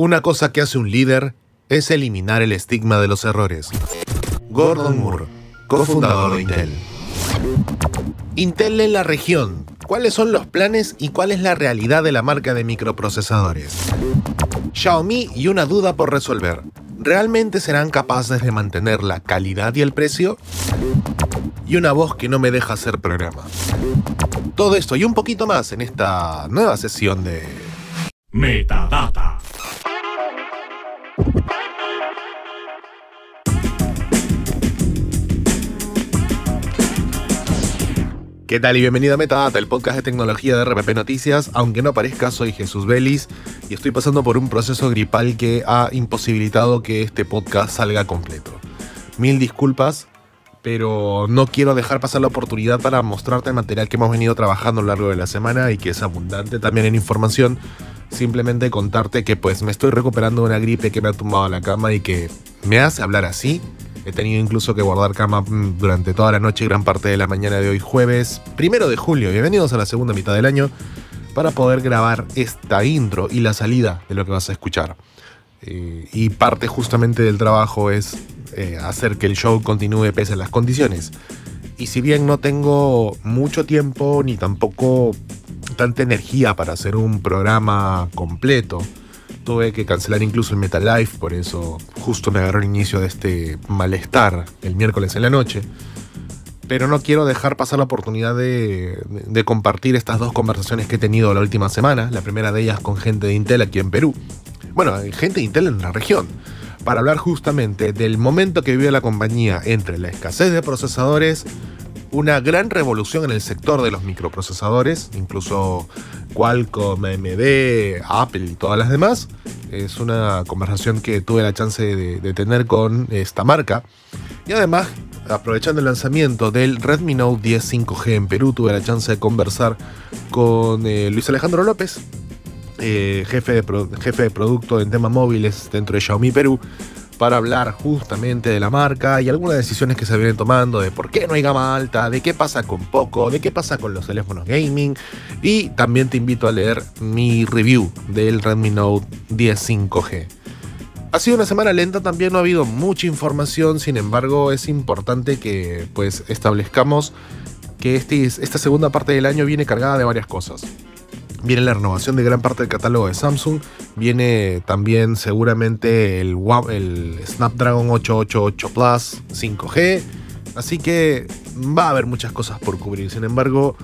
Una cosa que hace un líder es eliminar el estigma de los errores. Gordon Moore, cofundador de Intel. Intel en la región. ¿Cuáles son los planes y cuál es la realidad de la marca de microprocesadores? Xiaomi y una duda por resolver. ¿Realmente serán capaces de mantener la calidad y el precio? Y una voz que no me deja hacer programa. Todo esto y un poquito más en esta nueva sesión de... Metadata. ¿Qué tal y bienvenido a Metadata, el podcast de tecnología de RPP Noticias? Aunque no parezca, soy Jesús Vélez y estoy pasando por un proceso gripal que ha imposibilitado que este podcast salga completo. Mil disculpas, pero no quiero dejar pasar la oportunidad para mostrarte el material que hemos venido trabajando a lo largo de la semana y que es abundante también en información. Simplemente contarte que pues me estoy recuperando de una gripe que me ha tumbado la cama y que me hace hablar así He tenido incluso que guardar cama mm, durante toda la noche y gran parte de la mañana de hoy, jueves primero de julio. Bienvenidos a la segunda mitad del año para poder grabar esta intro y la salida de lo que vas a escuchar. Eh, y parte justamente del trabajo es eh, hacer que el show continúe pese a las condiciones. Y si bien no tengo mucho tiempo ni tampoco tanta energía para hacer un programa completo, tuve que cancelar incluso el Metal Life, por eso justo me agarró el inicio de este malestar el miércoles en la noche. Pero no quiero dejar pasar la oportunidad de, compartir estas dos conversaciones que he tenido la última semana. La primera de ellas con gente de Intel aquí en Perú. Bueno, gente de Intel en la región para hablar justamente del momento que vive la compañía entre la escasez de procesadores, una gran revolución en el sector de los microprocesadores, incluso Qualcomm, AMD, Apple y todas las demás, es una conversación que tuve la chance de, tener con esta marca. Y además, aprovechando el lanzamiento del Redmi Note 10 5G en Perú, tuve la chance de conversar con eh, Luis Alejandro López, eh, jefe, de jefe de producto en temas móviles dentro de Xiaomi Perú, para hablar justamente de la marca y algunas decisiones que se vienen tomando de por qué no hay gama alta, de qué pasa con poco, de qué pasa con los teléfonos gaming y también te invito a leer mi review del Redmi Note 10 5G. Ha sido una semana lenta también, no ha habido mucha información, sin embargo es importante que pues establezcamos que este, esta segunda parte del año viene cargada de varias cosas. Viene la renovación de gran parte del catálogo de Samsung. Viene también seguramente el, Snapdragon 888 Plus 5G. Así que va a haber muchas cosas por cubrir. Sin embargo,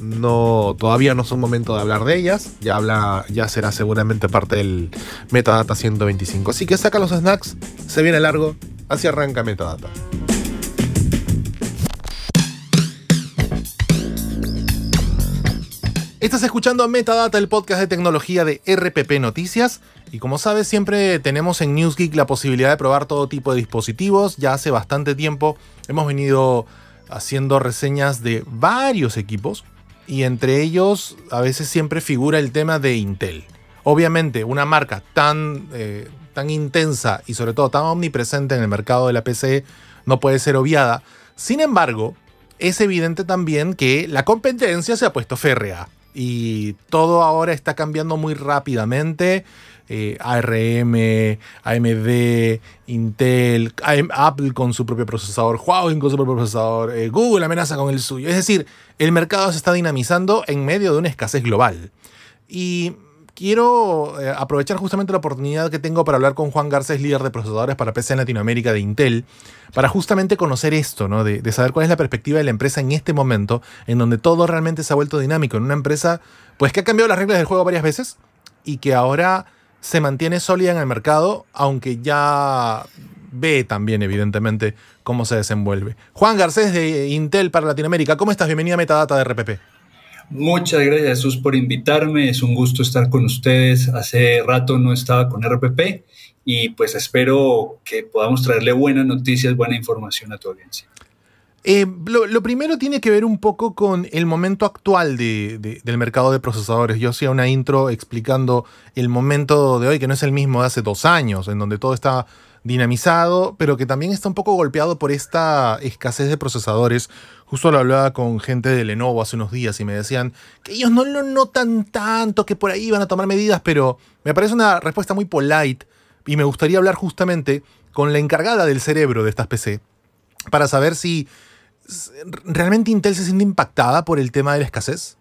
no, todavía no es un momento de hablar de ellas. Ya, ya será seguramente parte del Metadata 125. Así que saca los snacks, se viene largo, así arranca Metadata. Estás escuchando Metadata, el podcast de tecnología de RPP Noticias. Y como sabes, siempre tenemos en NewsGeek la posibilidad de probar todo tipo de dispositivos. Ya hace bastante tiempo hemos venido haciendo reseñas de varios equipos. Y entre ellos, a veces siempre figura el tema de Intel. Obviamente, una marca tan, eh, tan intensa y sobre todo tan omnipresente en el mercado de la PC no puede ser obviada. Sin embargo, es evidente también que la competencia se ha puesto férrea y todo ahora está cambiando muy rápidamente. Eh, ARM, AMD, Intel, Apple con su propio procesador, Huawei con su propio procesador, eh, Google amenaza con el suyo. Es decir, el mercado se está dinamizando en medio de una escasez global. Y quiero eh, aprovechar justamente la oportunidad que tengo para hablar con Juan Garcés, líder de procesadores para PC en Latinoamérica de Intel, para justamente conocer esto, ¿no? De, saber cuál es la perspectiva de la empresa en este momento, en donde todo realmente se ha vuelto dinámico, en una empresa pues que ha cambiado las reglas del juego varias veces y que ahora se mantiene sólida en el mercado, aunque ya ve también evidentemente cómo se desenvuelve. Juan Garcés de Intel para Latinoamérica, ¿cómo estás? Bienvenido a Metadata de RPP. Muchas gracias Jesús por invitarme, es un gusto estar con ustedes. Hace rato no estaba con RPP y pues espero que podamos traerle buenas noticias, buena información a tu audiencia. Eh, lo, primero tiene que ver un poco con el momento actual del mercado de procesadores. Yo hacía una intro explicando el momento de hoy, que no es el mismo de hace dos años, en donde todo está dinamizado, pero que también está un poco golpeado por esta escasez de procesadores. Justo lo hablaba con gente de Lenovo hace unos días y me decían que ellos no lo notan tanto, que por ahí van a tomar medidas, pero me parece una respuesta muy polite y me gustaría hablar justamente con la encargada del cerebro de estas PC para saber si realmente Intel se siente impactada por el tema de la escasez.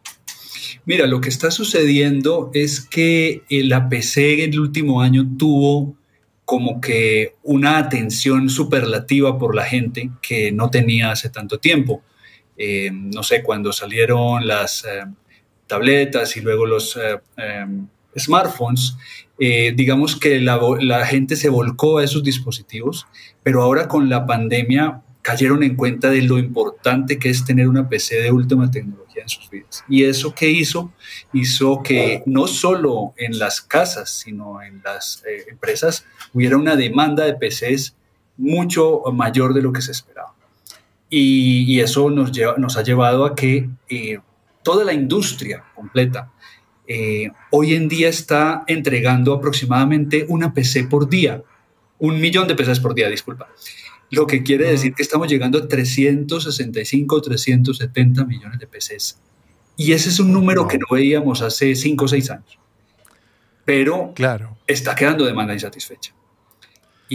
Mira, lo que está sucediendo es que eh, la PC en el último año tuvo como que una atención superlativa por la gente que no tenía hace tanto tiempo. Eh, no sé, cuando salieron las eh, tabletas y luego los eh, smartphones, digamos que la gente se volcó a esos dispositivos, pero ahora con la pandemia cayeron en cuenta de lo importante que es tener una PC de última tecnología en sus vidas. ¿Y eso qué hizo? Hizo que no solo en las casas, sino en las eh, empresas hubiera una demanda de PCs mucho mayor de lo que se esperaba. Y, eso nos, lleva, nos, ha llevado a que eh, toda la industria completa eh, hoy en día está entregando aproximadamente una PC por día, un millón de PCs por día, disculpa lo que quiere decir que estamos llegando a 365, 370 millones de PCs. Y ese es un número que no veíamos hace 5 o 6 años. Pero claro. está quedando demanda insatisfecha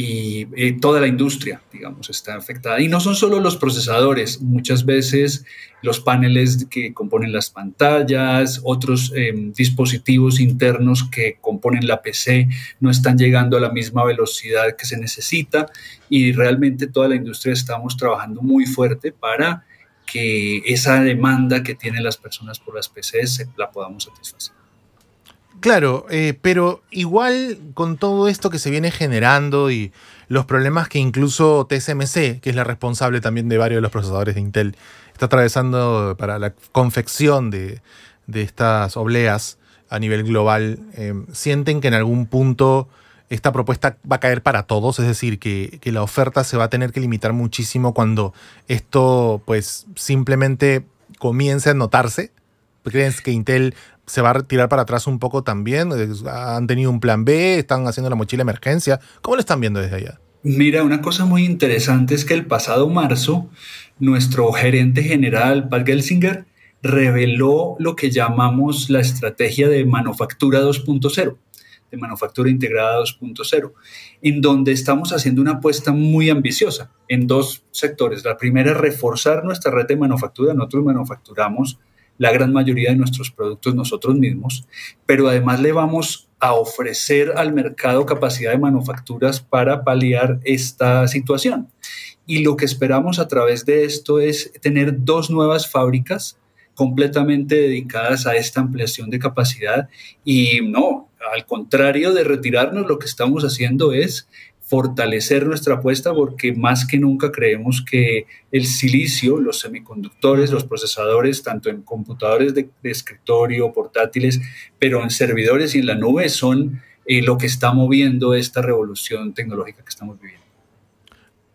y toda la industria, digamos, está afectada. Y no son solo los procesadores, muchas veces los paneles que componen las pantallas, otros em, dispositivos internos que componen la PC no están llegando a la misma velocidad que se necesita y realmente toda la industria estamos trabajando muy fuerte para que esa demanda que tienen las personas por las PCs la podamos satisfacer. Claro, eh, pero igual con todo esto que se viene generando y los problemas que incluso TSMC, que es la responsable también de varios de los procesadores de Intel, está atravesando para la confección de, estas obleas a nivel global, eh, sienten que en algún punto esta propuesta va a caer para todos, es decir, que, la oferta se va a tener que limitar muchísimo cuando esto pues simplemente comience a notarse. ¿Crees que Intel se va a retirar para atrás un poco también? ¿Han tenido un plan B? ¿Están haciendo la mochila de emergencia? ¿Cómo lo están viendo desde allá? Mira, una cosa muy interesante es que el pasado marzo, nuestro gerente general, Paul Gelsinger, reveló lo que llamamos la estrategia de manufactura 2.0, de manufactura integrada 2.0, en donde estamos haciendo una apuesta muy ambiciosa en dos sectores. La primera es reforzar nuestra red de manufactura. Nosotros manufacturamos la gran mayoría de nuestros productos nosotros mismos, pero además le vamos a ofrecer al mercado capacidad de manufacturas para paliar esta situación. Y lo que esperamos a través de esto es tener dos nuevas fábricas completamente dedicadas a esta ampliación de capacidad y no, al contrario de retirarnos, lo que estamos haciendo es fortalecer nuestra apuesta porque más que nunca creemos que el silicio, los semiconductores, los procesadores, tanto en computadores de, escritorio, portátiles, pero en servidores y en la nube, son eh, lo que está moviendo esta revolución tecnológica que estamos viviendo.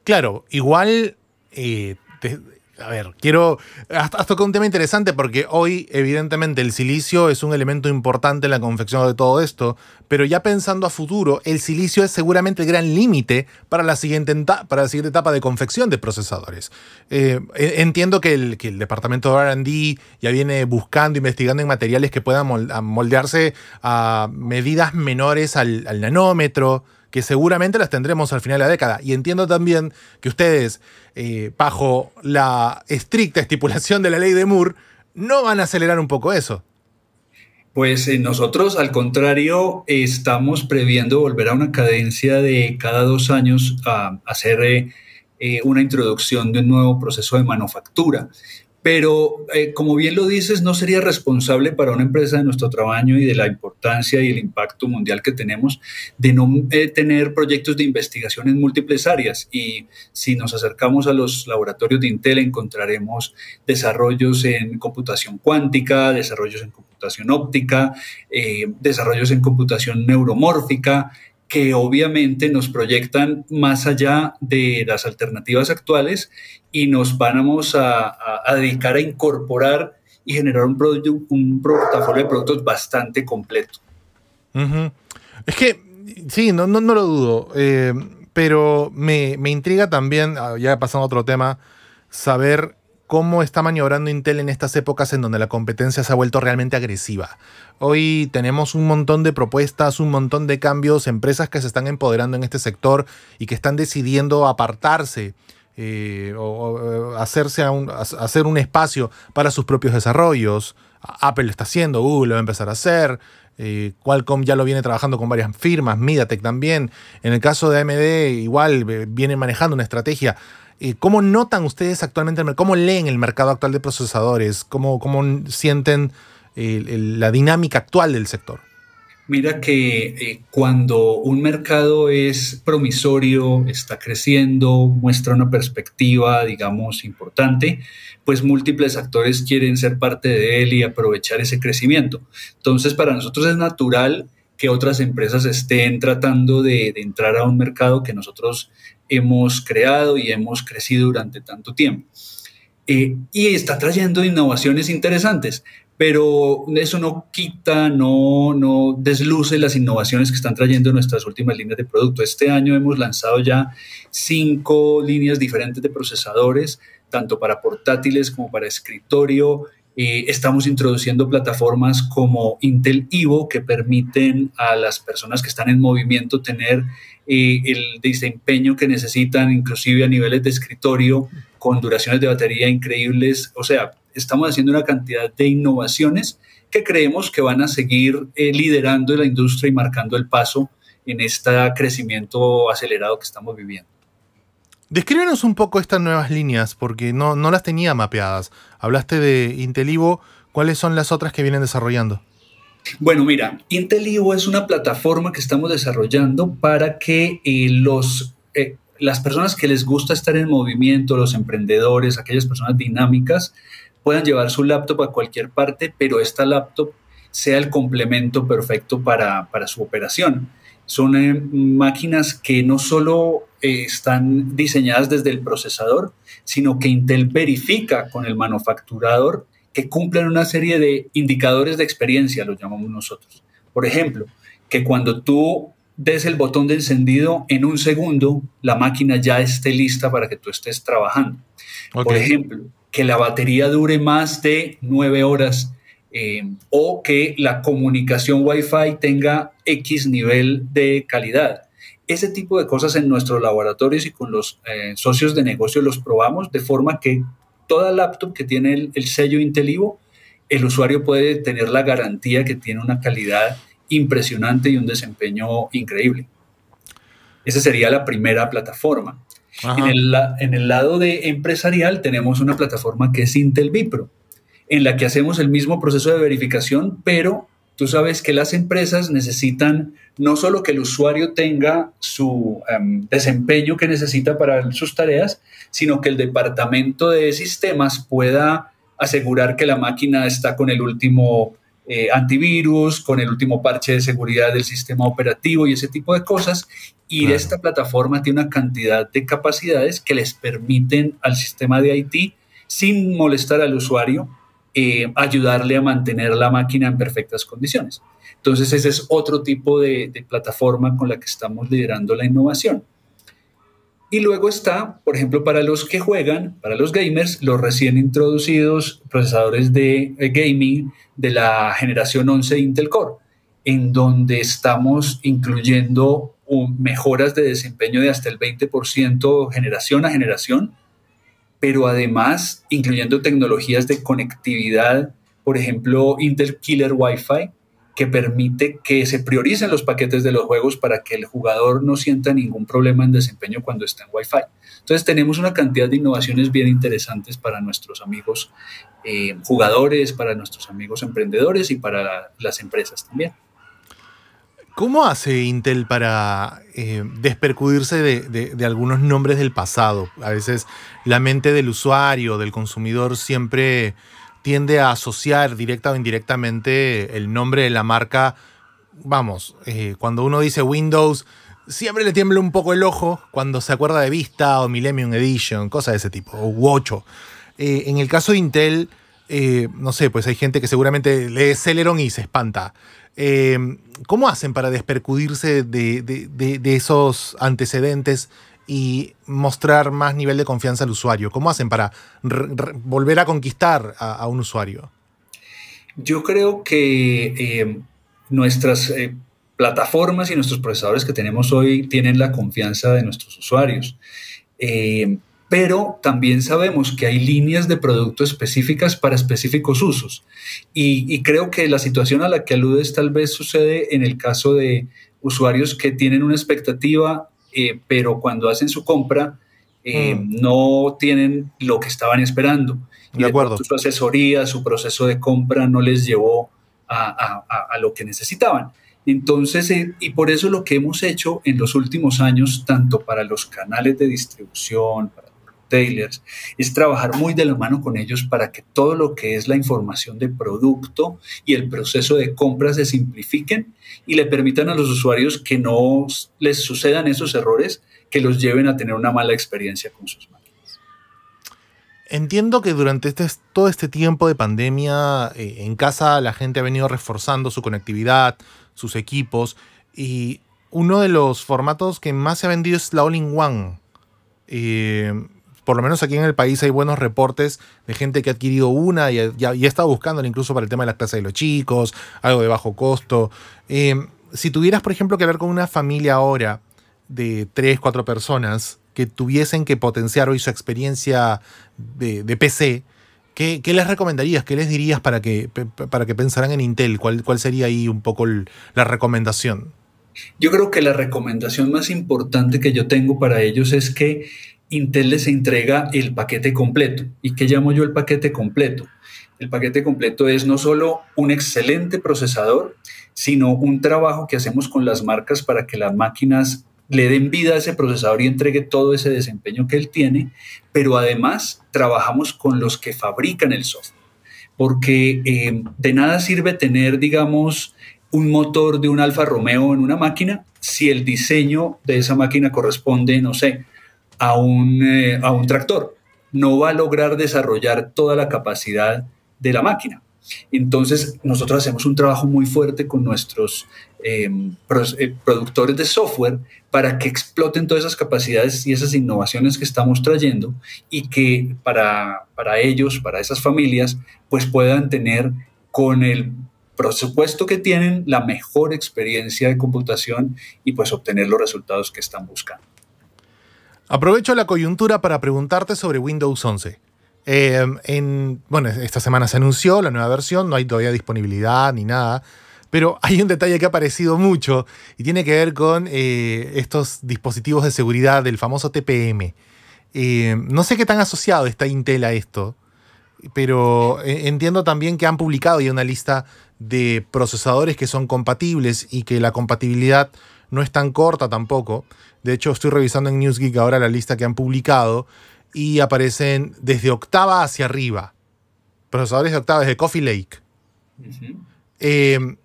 Claro, igual eh, a ver, quiero. hasta tocado un tema interesante porque hoy, evidentemente, el silicio es un elemento importante en la confección de todo esto, pero ya pensando a futuro, el silicio es seguramente el gran límite para, la siguiente para la siguiente etapa de confección de procesadores. Eh, entiendo que el, el departamento de RD ya viene buscando, investigando en materiales que puedan moldearse a medidas menores al, al nanómetro que seguramente las tendremos al final de la década. Y entiendo también que ustedes, eh, bajo la estricta estipulación de la ley de Moore, no van a acelerar un poco eso. Pues eh, nosotros, al contrario, estamos previendo volver a una cadencia de cada dos años a hacer eh, una introducción de un nuevo proceso de manufactura. Pero eh, como bien lo dices, no sería responsable para una empresa de nuestro trabajo y de la importancia y el impacto mundial que tenemos de no eh, tener proyectos de investigación en múltiples áreas. Y si nos acercamos a los laboratorios de Intel, encontraremos desarrollos en computación cuántica, desarrollos en computación óptica, eh, desarrollos en computación neuromórfica, que obviamente nos proyectan más allá de las alternativas actuales y nos van a, dedicar a incorporar y generar un, producto, un portafolio de productos bastante completo. Es que, sí, no, no, no lo dudo, eh, pero me, me, intriga también, ah, ya pasando a otro tema, saber cómo está maniobrando Intel en estas épocas en donde la competencia se ha vuelto realmente agresiva. Hoy tenemos un montón de propuestas, un montón de cambios, empresas que se están empoderando en este sector y que están decidiendo apartarse eh, o, eh, hacerse hacer un espacio para sus propios desarrollos. Apple lo está haciendo, Google lo va a empezar a hacer, eh, Qualcomm ya lo viene trabajando con varias firmas, MediaTek también. En el caso de AMD igual viene manejando una estrategia. Eh, ¿cómo notan ustedes actualmente, cómo leen el mercado actual de procesadores? ¿Cómo, cómo sienten la dinámica actual del sector? Mira que eh, cuando un mercado es promisorio, está creciendo, muestra una perspectiva, digamos, importante, pues múltiples actores quieren ser parte de él y aprovechar ese crecimiento. Entonces, para nosotros es natural que otras empresas estén tratando de, de entrar a un mercado que nosotros hemos creado y hemos crecido durante tanto tiempo. Eh, y está trayendo innovaciones interesantes, pero eso no quita, no, no desluce las innovaciones que están trayendo nuestras últimas líneas de producto. Este año hemos lanzado ya cinco líneas diferentes de procesadores, tanto para portátiles como para escritorio, eh, estamos introduciendo plataformas como Intel Evo que permiten a las personas que están en movimiento tener eh, el desempeño que necesitan, inclusive a niveles de escritorio, con duraciones de batería increíbles. O sea, estamos haciendo una cantidad de innovaciones que creemos que van a seguir eh, liderando la industria y marcando el paso en este crecimiento acelerado que estamos viviendo. Descríbenos un poco estas nuevas líneas, porque no, no las tenía mapeadas. Hablaste de Intelivo, ¿cuáles son las otras que vienen desarrollando? Bueno, mira, Intelivo es una plataforma que estamos desarrollando para que eh, los, eh, las personas que les gusta estar en movimiento, los emprendedores, aquellas personas dinámicas, puedan llevar su laptop a cualquier parte, pero esta laptop sea el complemento perfecto para, para su operación. Son eh, máquinas que no solo eh, están diseñadas desde el procesador, sino que Intel verifica con el manufacturador que cumplan una serie de indicadores de experiencia, los llamamos nosotros. Por ejemplo, que cuando tú des el botón de encendido en un segundo, la máquina ya esté lista para que tú estés trabajando. Por ejemplo, que la batería dure más de nueve horas eh, o que la comunicación Wi-Fi tenga X nivel de calidad. Ese tipo de cosas en nuestros laboratorios y con los eh, socios de negocio los probamos de forma que toda laptop que tiene el, sello Intelivo, el usuario puede tener la garantía que tiene una calidad impresionante y un desempeño increíble. Esa sería la primera plataforma. En el, lado de empresarial tenemos una plataforma que es Intel VIPRO en la que hacemos el mismo proceso de verificación, pero Tú sabes que las empresas necesitan no solo que el usuario tenga su em, desempeño que necesita para sus tareas, sino que el departamento de sistemas pueda asegurar que la máquina está con el último eh, antivirus, con el último parche de seguridad del sistema operativo y ese tipo de cosas. Y esta plataforma tiene una cantidad de capacidades que les permiten al sistema de IT, sin molestar al usuario, eh, ayudarle a mantener la máquina en perfectas condiciones. Entonces, ese es otro tipo de, plataforma con la que estamos liderando la innovación. Y luego está, por ejemplo, para los que juegan, para los gamers, los recién introducidos procesadores de gaming de la generación 11 Intel Core, en donde estamos incluyendo mejoras de desempeño de hasta el 20% generación a generación pero además incluyendo tecnologías de conectividad, por ejemplo, Intel Killer Wi-Fi, que permite que se prioricen los paquetes de los juegos para que el jugador no sienta ningún problema en desempeño cuando está en Wi-Fi. Entonces tenemos una cantidad de innovaciones bien interesantes para nuestros amigos eh, jugadores, para nuestros amigos emprendedores y para las empresas también. ¿Cómo hace Intel para eh, despercudirse de, algunos nombres del pasado? A veces la mente del usuario, del consumidor, siempre tiende a asociar directa o indirectamente el nombre de la marca. Vamos, eh, cuando uno dice Windows, siempre le tiembla un poco el ojo cuando se acuerda de Vista o Millennium Edition, cosas de ese tipo, o u eh, en el caso de Intel, no sé, pues hay gente que seguramente lee Celeron y se espanta. Eh, ¿Cómo hacen para despercudirse de, esos antecedentes y mostrar más nivel de confianza al usuario? ¿Cómo hacen para volver a conquistar a, un usuario? Yo creo que eh, nuestras eh, plataformas y nuestros procesadores que tenemos hoy tienen la confianza de nuestros usuarios pero también sabemos que hay líneas de producto específicas para específicos usos. Y, creo que la situación a la que aludes tal vez sucede en el caso de usuarios que tienen una expectativa, eh, pero cuando hacen su compra eh, mm. no tienen lo que estaban esperando. y acuerdo. Su asesoría, su proceso de compra no les llevó a, lo que necesitaban. Entonces, eh, y por eso lo que hemos hecho en los últimos años, tanto para los canales de distribución, para retailers, es trabajar muy de la mano con ellos para que todo lo que es la información de producto y el proceso de compra se simplifiquen y le permitan a los usuarios que no les sucedan esos errores que los lleven a tener una mala experiencia con sus máquinas. Entiendo que durante este, todo este tiempo de pandemia eh, en casa la gente ha venido reforzando su conectividad, sus equipos y uno de los formatos que más se ha vendido es la All-in-One. Eh, por lo menos aquí en el país hay buenos reportes de gente que ha adquirido una y, ha, estado buscándola incluso para el tema de las clases de los chicos, algo de bajo costo. Em, si tuvieras, por ejemplo, que hablar con una familia ahora de tres, cuatro personas que tuviesen que potenciar hoy su experiencia de, PC, ¿qué, les recomendarías? ¿Qué les dirías para que, para que pensaran en Intel? ¿Cuál, cuál sería ahí un poco la recomendación? Yo creo que la recomendación más importante que yo tengo para ellos es que Intel les entrega el paquete completo. ¿Y qué llamo yo el paquete completo? El paquete completo es no solo un excelente procesador, sino un trabajo que hacemos con las marcas para que las máquinas le den vida a ese procesador y entregue todo ese desempeño que él tiene, pero además trabajamos con los que fabrican el software, porque eh, de nada sirve tener, digamos, un motor de un Alfa Romeo en una máquina si el diseño de esa máquina corresponde, no sé, eh, a un, tractor. No va a lograr desarrollar toda la capacidad de la máquina. Entonces, nosotros hacemos un trabajo muy fuerte con nuestros em, eh, productores de software para que exploten todas esas capacidades y esas innovaciones que estamos trayendo y que para, para ellos, para esas familias, pues puedan tener con el presupuesto que tienen la mejor experiencia de computación y pues obtener los resultados que están buscando. Aprovecho la coyuntura para preguntarte sobre Windows 11. Em, en, bueno, esta semana se anunció la nueva versión, no hay todavía disponibilidad ni nada, pero hay un detalle que ha aparecido mucho y tiene que ver con eh, estos dispositivos de seguridad del famoso TPM. Em, no sé qué tan asociado está Intel a esto, pero eh, entiendo también que han publicado ya una lista de procesadores que son compatibles y que la compatibilidad no es tan corta tampoco. De hecho, estoy revisando en NewsGeek ahora la lista que han publicado y aparecen desde octava hacia arriba. Procesadores de octava desde Coffee Lake. Em,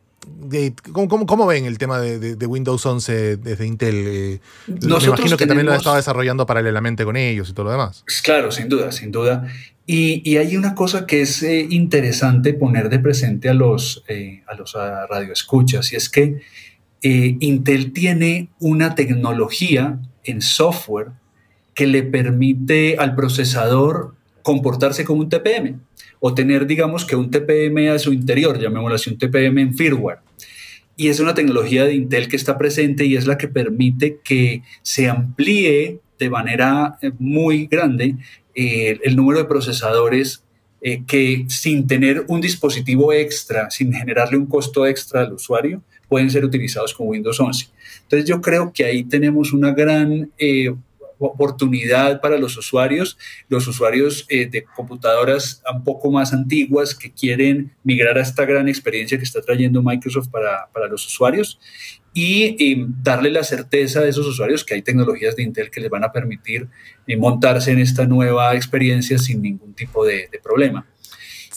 ¿cómo, ven el tema de, Windows 11 desde Intel? Eh, me imagino que también lo han desarrollando paralelamente con ellos y todo lo demás. Pues claro, sin duda, sin duda. Y, hay una cosa que es eh, interesante poner de presente a los, eh, a los radioescuchas, y es que eh, Intel tiene una tecnología en software que le permite al procesador comportarse como un TPM o tener, digamos, que un TPM a su interior, llamémoslo así, un TPM en firmware. Y es una tecnología de Intel que está presente y es la que permite que se amplíe de manera eh, muy grande eh, el número de procesadores que sin tener un dispositivo extra, sin generarle un costo extra al usuario, pueden ser utilizados con Windows 11. Entonces yo creo que ahí tenemos una gran eh, oportunidad para los usuarios, los usuarios eh, de computadoras un poco más antiguas que quieren migrar a esta gran experiencia que está trayendo Microsoft para, para los usuarios y darle la certeza a esos usuarios que hay tecnologías de Intel que les van a permitir eh, montarse en esta nueva experiencia sin ningún tipo de, problema.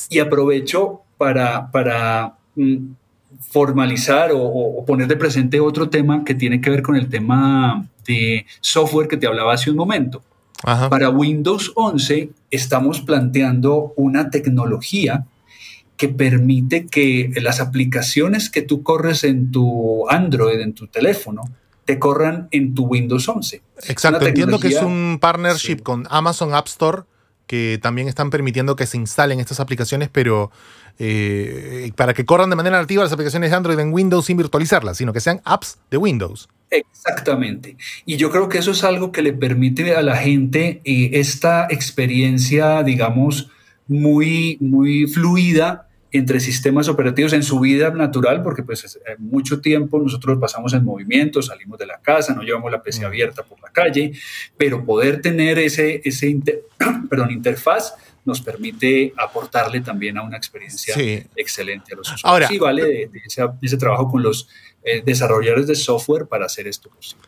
Y aprovecho para, para mm, formalizar o, poner de presente otro tema que tiene que ver con el tema de software que te hablaba hace un momento. Para Windows 11 estamos planteando una tecnología que permite que las aplicaciones que tú corres en tu Android, en tu teléfono, te corran en tu Windows 11. Exacto, entiendo que es un partnership con Amazon App Store que también están permitiendo que se instalen estas aplicaciones, pero eh, para que corran de manera nativa las aplicaciones de Android en Windows sin virtualizarlas, sino que sean apps de Windows. Exactamente. Y yo creo que eso es algo que le permite a la gente eh, esta experiencia, digamos, muy, muy fluida entre sistemas operativos en su vida natural, porque pues eh, mucho tiempo nosotros pasamos en movimiento, salimos de la casa, no llevamos la PC mm. abierta por la calle, pero poder tener ese, ese perdón, interfaz nos permite aportarle también a una experiencia excelente a los usuarios. Ahora, sí, vale ese, trabajo con los eh, desarrolladores de software para hacer esto posible.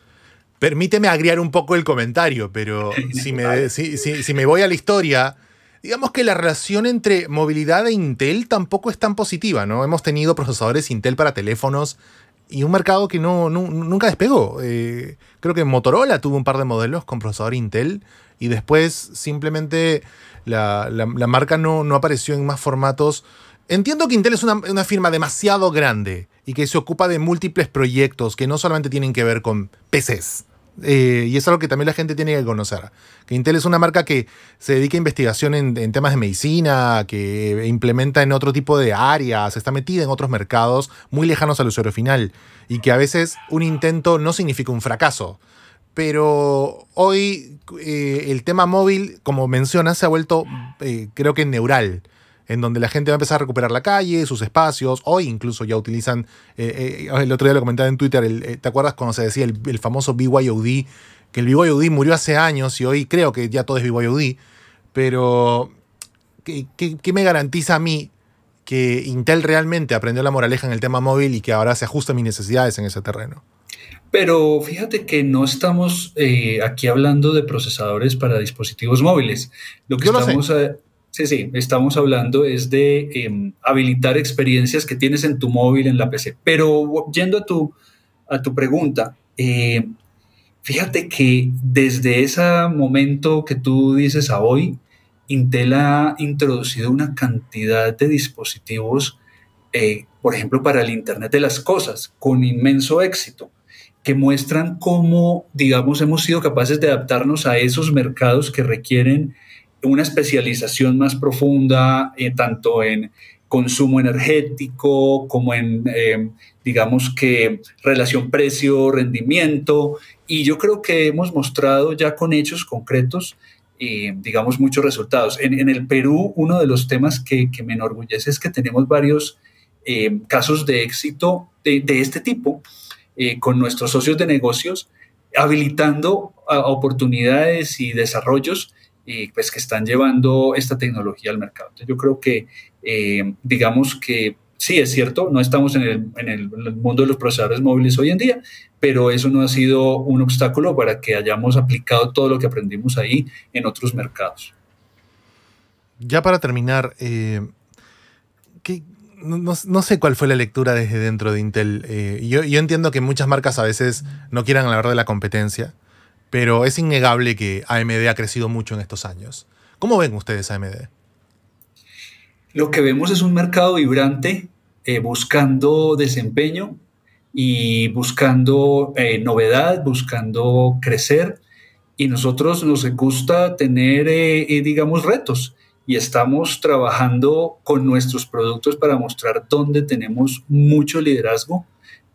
Permíteme agriar un poco el comentario, pero si, me, si, me voy a la historia, digamos que la relación entre movilidad e Intel tampoco es tan positiva, ¿no? Hemos tenido procesadores Intel para teléfonos y un mercado que nunca despegó. Eh, creo que Motorola tuvo un par de modelos con procesador Intel y después simplemente la, marca no, apareció en más formatos. Entiendo que Intel es una, firma demasiado grande y que se ocupa de múltiples proyectos que no solamente tienen que ver con PCs. Eh, y es algo que también la gente tiene que conocer. Que Intel es una marca que se dedica a investigación en temas de medicina, que implementa en otro tipo de áreas, está metida en otros mercados muy lejanos al usuario final. Y que a veces un intento no significa un fracaso pero hoy eh, el tema móvil, como mencionas, se ha vuelto eh, creo que neural, en donde la gente va a empezar a recuperar la calle, sus espacios, hoy incluso ya utilizan, eh, el otro día lo comentaba en Twitter, ¿te acuerdas cuando se decía el, famoso BYOD? Que el BYOD murió hace años y hoy creo que ya todo es BYOD, pero ¿qué, qué me garantiza a mí que Intel realmente aprendió la moraleja en el tema móvil y que ahora se ajusta a mis necesidades en ese terreno? Pero fíjate que no estamos eh, aquí hablando de procesadores para dispositivos móviles. Lo que estamos, sí, sí, estamos hablando es de em, habilitar experiencias que tienes en tu móvil, en la PC. Pero yendo a tu, pregunta, eh, fíjate que desde ese momento que tú dices a hoy, Intel ha introducido una cantidad de dispositivos, eh, por ejemplo, para el Internet de las Cosas, con inmenso éxito que muestran cómo, digamos, hemos sido capaces de adaptarnos a esos mercados que requieren una especialización más profunda, eh, tanto en consumo energético como en, em, digamos que, relación precio-rendimiento. Y yo creo que hemos mostrado ya con hechos concretos, eh, digamos, muchos resultados. En, el Perú, uno de los temas que, me enorgullece es que tenemos varios em, casos de éxito de este tipo eh, con nuestros socios de negocios, habilitando oportunidades y desarrollos eh, pues, que están llevando esta tecnología al mercado. yo creo que, eh, digamos que sí, es cierto, no estamos en el, mundo de los procesadores móviles hoy en día, pero eso no ha sido un obstáculo para que hayamos aplicado todo lo que aprendimos ahí en otros mercados. Ya para terminar, no, sé cuál fue la lectura desde dentro de Intel. Eh, yo, entiendo que muchas marcas a veces no quieran hablar de la competencia, pero es innegable que AMD ha crecido mucho en estos años. ¿Cómo ven ustedes AMD? Lo que vemos es un mercado vibrante, eh, buscando desempeño y buscando eh, novedad, buscando crecer. Y nosotros nos gusta tener, digamos, retos y estamos trabajando con nuestros productos para mostrar dónde tenemos mucho liderazgo.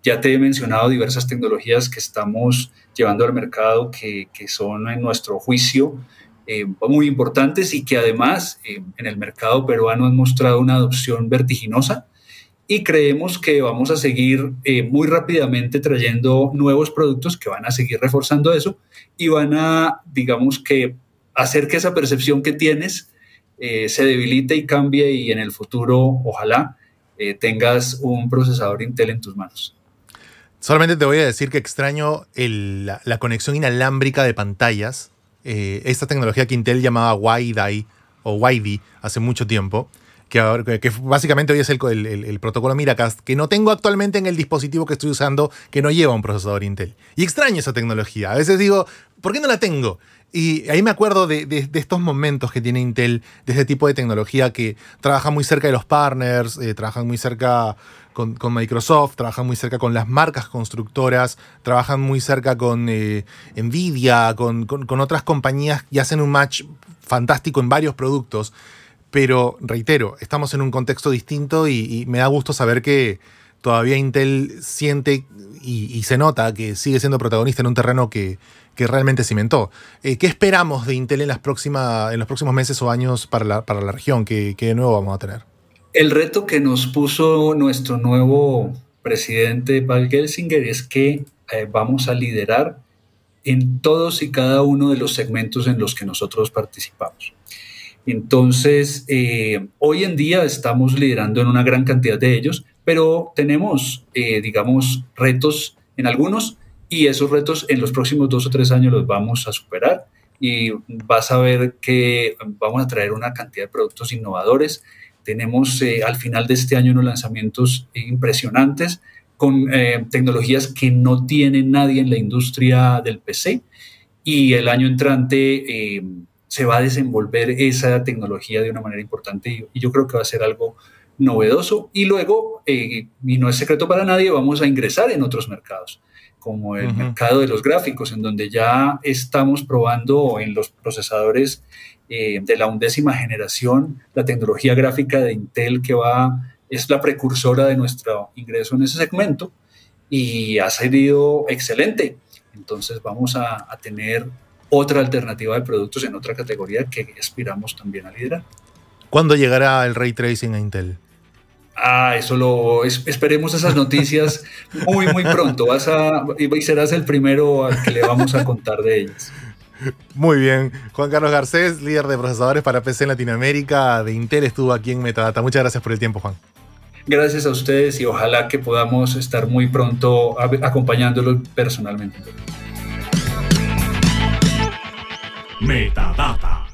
Ya te he mencionado diversas tecnologías que estamos llevando al mercado que, que son en nuestro juicio eh, muy importantes y que además eh, en el mercado peruano han mostrado una adopción vertiginosa y creemos que vamos a seguir eh, muy rápidamente trayendo nuevos productos que van a seguir reforzando eso y van a, digamos que, hacer que esa percepción que tienes eh, se debilite y cambie y en el futuro, ojalá, eh, tengas un procesador Intel en tus manos. Solamente te voy a decir que extraño la, conexión inalámbrica de pantallas. Eh, esta tecnología que Intel llamaba WiDi o WiDi hace mucho tiempo, que, básicamente hoy es el, el, protocolo Miracast, que no tengo actualmente en el dispositivo que estoy usando, que no lleva un procesador Intel. Y extraño esa tecnología. A veces digo, ¿por qué no la tengo? Y ahí me acuerdo de, estos momentos que tiene Intel, de este tipo de tecnología que trabaja muy cerca de los partners, eh, trabajan muy cerca con, Microsoft, trabajan muy cerca con las marcas constructoras, trabajan muy cerca con eh, Nvidia, con, otras compañías y hacen un match fantástico en varios productos. Pero reitero, estamos en un contexto distinto y, me da gusto saber que todavía Intel siente y se nota que sigue siendo protagonista en un terreno que, que realmente cimentó. Eh, ¿Qué esperamos de Intel en, las próxima, en los próximos meses o años para la, para la región? ¿Qué, ¿Qué, nuevo vamos a tener? El reto que nos puso nuestro nuevo presidente, Paul Gelsinger, es que eh, vamos a liderar en todos y cada uno de los segmentos en los que nosotros participamos. Entonces, eh, hoy en día estamos liderando en una gran cantidad de ellos, pero tenemos, eh, digamos, retos en algunos y esos retos en los próximos dos o tres años los vamos a superar y vas a ver que vamos a traer una cantidad de productos innovadores. Tenemos eh, al final de este año unos lanzamientos impresionantes con eh, tecnologías que no tiene nadie en la industria del PC y el año entrante eh, se va a desenvolver esa tecnología de una manera importante y yo creo que va a ser algo novedoso y luego, y no es secreto para nadie, vamos a ingresar en otros mercados como el mercado de los gráficos, en donde ya estamos probando en los procesadores eh, de la undécima generación la tecnología gráfica de Intel que va, es la precursora de nuestro ingreso en ese segmento y ha salido excelente. Entonces vamos a, a tener otra alternativa de productos en otra categoría que aspiramos también a liderar. ¿Cuándo llegará el ray tracing a Intel? Ah, eso lo esperemos esas noticias muy, muy pronto. Vas a y serás el primero al que le vamos a contar de ellas. Muy bien. Juan Carlos Garcés, líder de procesadores para PC en Latinoamérica de Intel, estuvo aquí en Metadata. Muchas gracias por el tiempo, Juan. Gracias a ustedes y ojalá que podamos estar muy pronto acompañándolos personalmente. Metadata.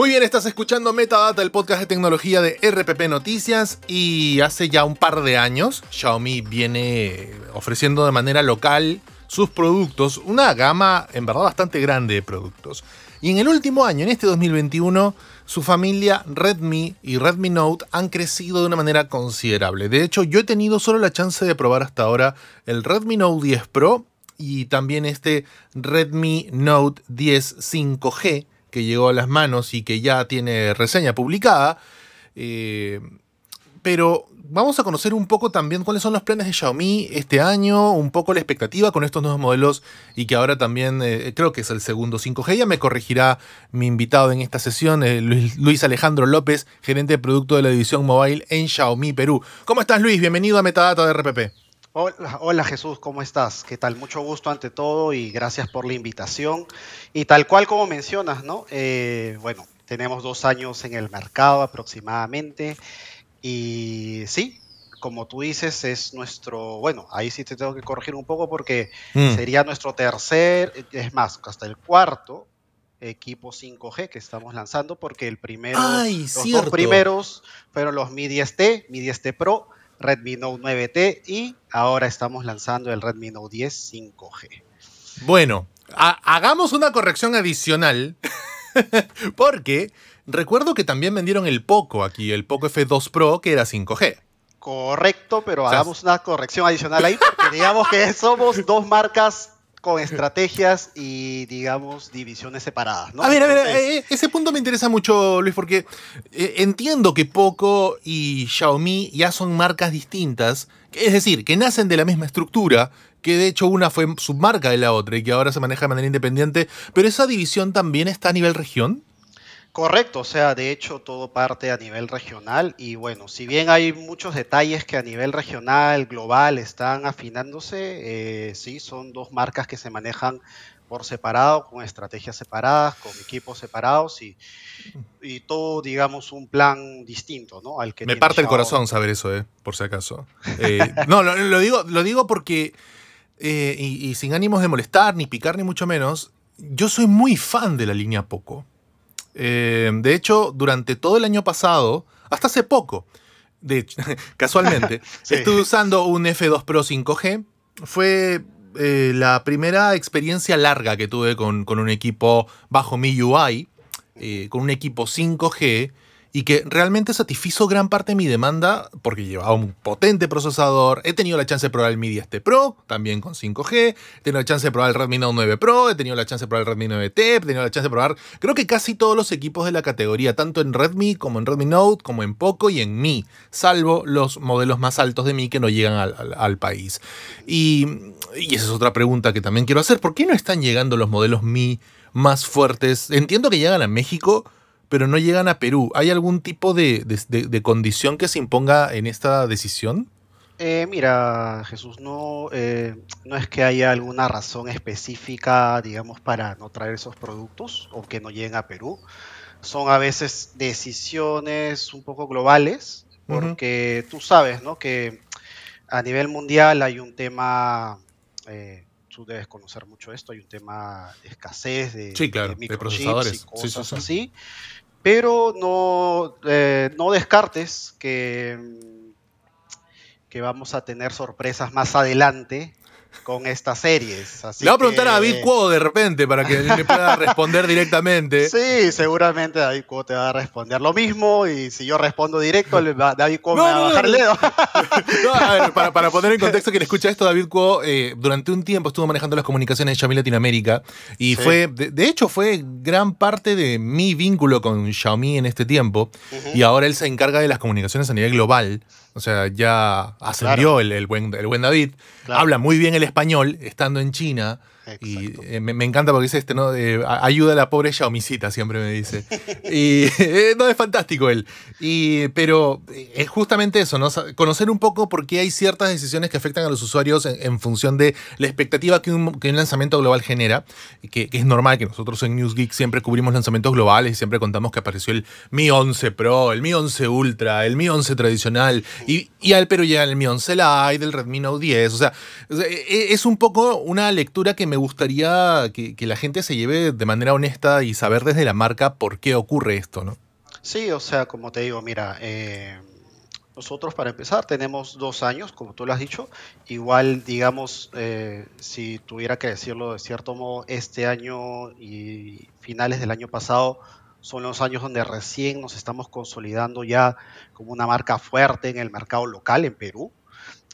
Muy bien, estás escuchando Metadata, el podcast de tecnología de RPP Noticias y hace ya un par de años Xiaomi viene ofreciendo de manera local sus productos, una gama en verdad bastante grande de productos. Y en el último año, en este 2021, su familia Redmi y Redmi Note han crecido de una manera considerable. De hecho, yo he tenido solo la chance de probar hasta ahora el Redmi Note 10 Pro y también este Redmi Note 10 5G que llegó a las manos y que ya tiene reseña publicada. Eh, pero vamos a conocer un poco también cuáles son los planes de Xiaomi este año, un poco la expectativa con estos nuevos modelos y que ahora también eh, creo que es el segundo 5G. Ya me corregirá mi invitado en esta sesión, eh, Luis Alejandro López, gerente de producto de la división mobile en Xiaomi Perú. ¿Cómo estás Luis? Bienvenido a Metadata de RPP. Hola, Jesús, ¿cómo estás? ¿Qué tal? Mucho gusto ante todo y gracias por la invitación. Y tal cual como mencionas, ¿no? Eh, bueno, tenemos dos años en el mercado aproximadamente y sí, como tú dices, es nuestro, bueno, ahí sí te tengo que corregir un poco porque mm. sería nuestro tercer, es más, hasta el cuarto equipo 5G que estamos lanzando porque el primero, los dos primeros fueron los Mi 10T, Mi 10T Pro Redmi Note 9T y ahora estamos lanzando el Redmi Note 10 5G. Bueno, hagamos una corrección adicional porque recuerdo que también vendieron el Poco aquí, el Poco F2 Pro que era 5G. Correcto, pero hagamos una corrección adicional ahí porque digamos que somos dos marcas con estrategias y, digamos, divisiones separadas. ¿no? A ver, a ver, eh, eh, ese punto me interesa mucho, Luis, porque eh, entiendo que Poco y Xiaomi ya son marcas distintas, es decir, que nacen de la misma estructura, que de hecho una fue submarca de la otra y que ahora se maneja de manera independiente, pero esa división también está a nivel región. Correcto, o sea, de hecho todo parte a nivel regional y bueno, si bien hay muchos detalles que a nivel regional, global, están afinándose, eh, sí, son dos marcas que se manejan por separado, con estrategias separadas, con equipos separados y, todo, digamos, un plan distinto, ¿no? Al que Me parte el corazón saber eso, eh, por si acaso. Eh, no, lo, digo, lo digo porque, eh, y, y sin ánimos de molestar, ni picar, ni mucho menos, yo soy muy fan de la línea Poco. Eh, de hecho, durante todo el año pasado, hasta hace poco, de casualmente, estuve usando un F2 Pro 5G. Fue eh, la primera experiencia larga que tuve con, un equipo bajo mi UI, eh, con un equipo 5G y que realmente satisfizo gran parte de mi demanda porque llevaba un potente procesador, he tenido la chance de probar el MIDI t Pro, también con 5G, he tenido la chance de probar el Redmi Note 9 Pro, he tenido la chance de probar el Redmi 9T, he tenido la chance de probar creo que casi todos los equipos de la categoría, tanto en Redmi como en Redmi Note, como en Poco y en Mi, salvo los modelos más altos de Mi que no llegan al, al país. Y, y esa es otra pregunta que también quiero hacer, ¿por qué no están llegando los modelos Mi más fuertes? Entiendo que llegan a México, pero no llegan a Perú. ¿Hay algún tipo de, condición que se imponga en esta decisión? Eh, mira, Jesús, no, eh, no es que haya alguna razón específica, digamos, para no traer esos productos o que no lleguen a Perú. Son a veces decisiones un poco globales, porque tú sabes, ¿no? Que a nivel mundial hay un tema, eh, tú debes conocer mucho esto, hay un tema de escasez de, y cosas así pero no, eh, descartes que vamos a tener sorpresas más adelante con estas series. Así le voy a preguntar a David Cuo de repente para que pueda responder directamente. Sí, seguramente David Cuo te va a responder lo mismo y si yo respondo directo, David Cuo me va a bajar el dedo. para, poner en contexto que le escucha esto, David Cuo eh, durante un tiempo estuvo manejando las comunicaciones de Xiaomi Latinoamérica y fue, de, hecho, fue gran parte de mi vínculo con Xiaomi en este tiempo y ahora él se encarga de las comunicaciones a nivel global. O sea, ya ascendió el, el, buen, el buen David. Habla muy bien el español estando en China. Y eh, me, encanta porque dice este, ¿no? Eh, ayuda a la pobre Xiaomicita, siempre me dice. y eh, no, es fantástico él. Y, pero es justamente eso, ¿no? Conocer un poco por qué hay ciertas decisiones que afectan a los usuarios en, función de la expectativa que un, lanzamiento global genera, que, es normal que nosotros en News Geek siempre cubrimos lanzamientos globales y siempre contamos que apareció el Mi 11 Pro, el Mi 11 Ultra, el Mi 11 tradicional, y, al pero ya el Mi 11 Lite, el Redmi Note 10. O sea, es un poco una lectura que me gustaría que, la gente se lleve de manera honesta y saber desde la marca por qué ocurre esto, ¿no? Sí, o sea, como te digo, mira, eh, nosotros para empezar tenemos dos años, como tú lo has dicho, igual digamos, eh, si tuviera que decirlo de cierto modo, este año y finales del año pasado son los años donde recién nos estamos consolidando ya como una marca fuerte en el mercado local en Perú.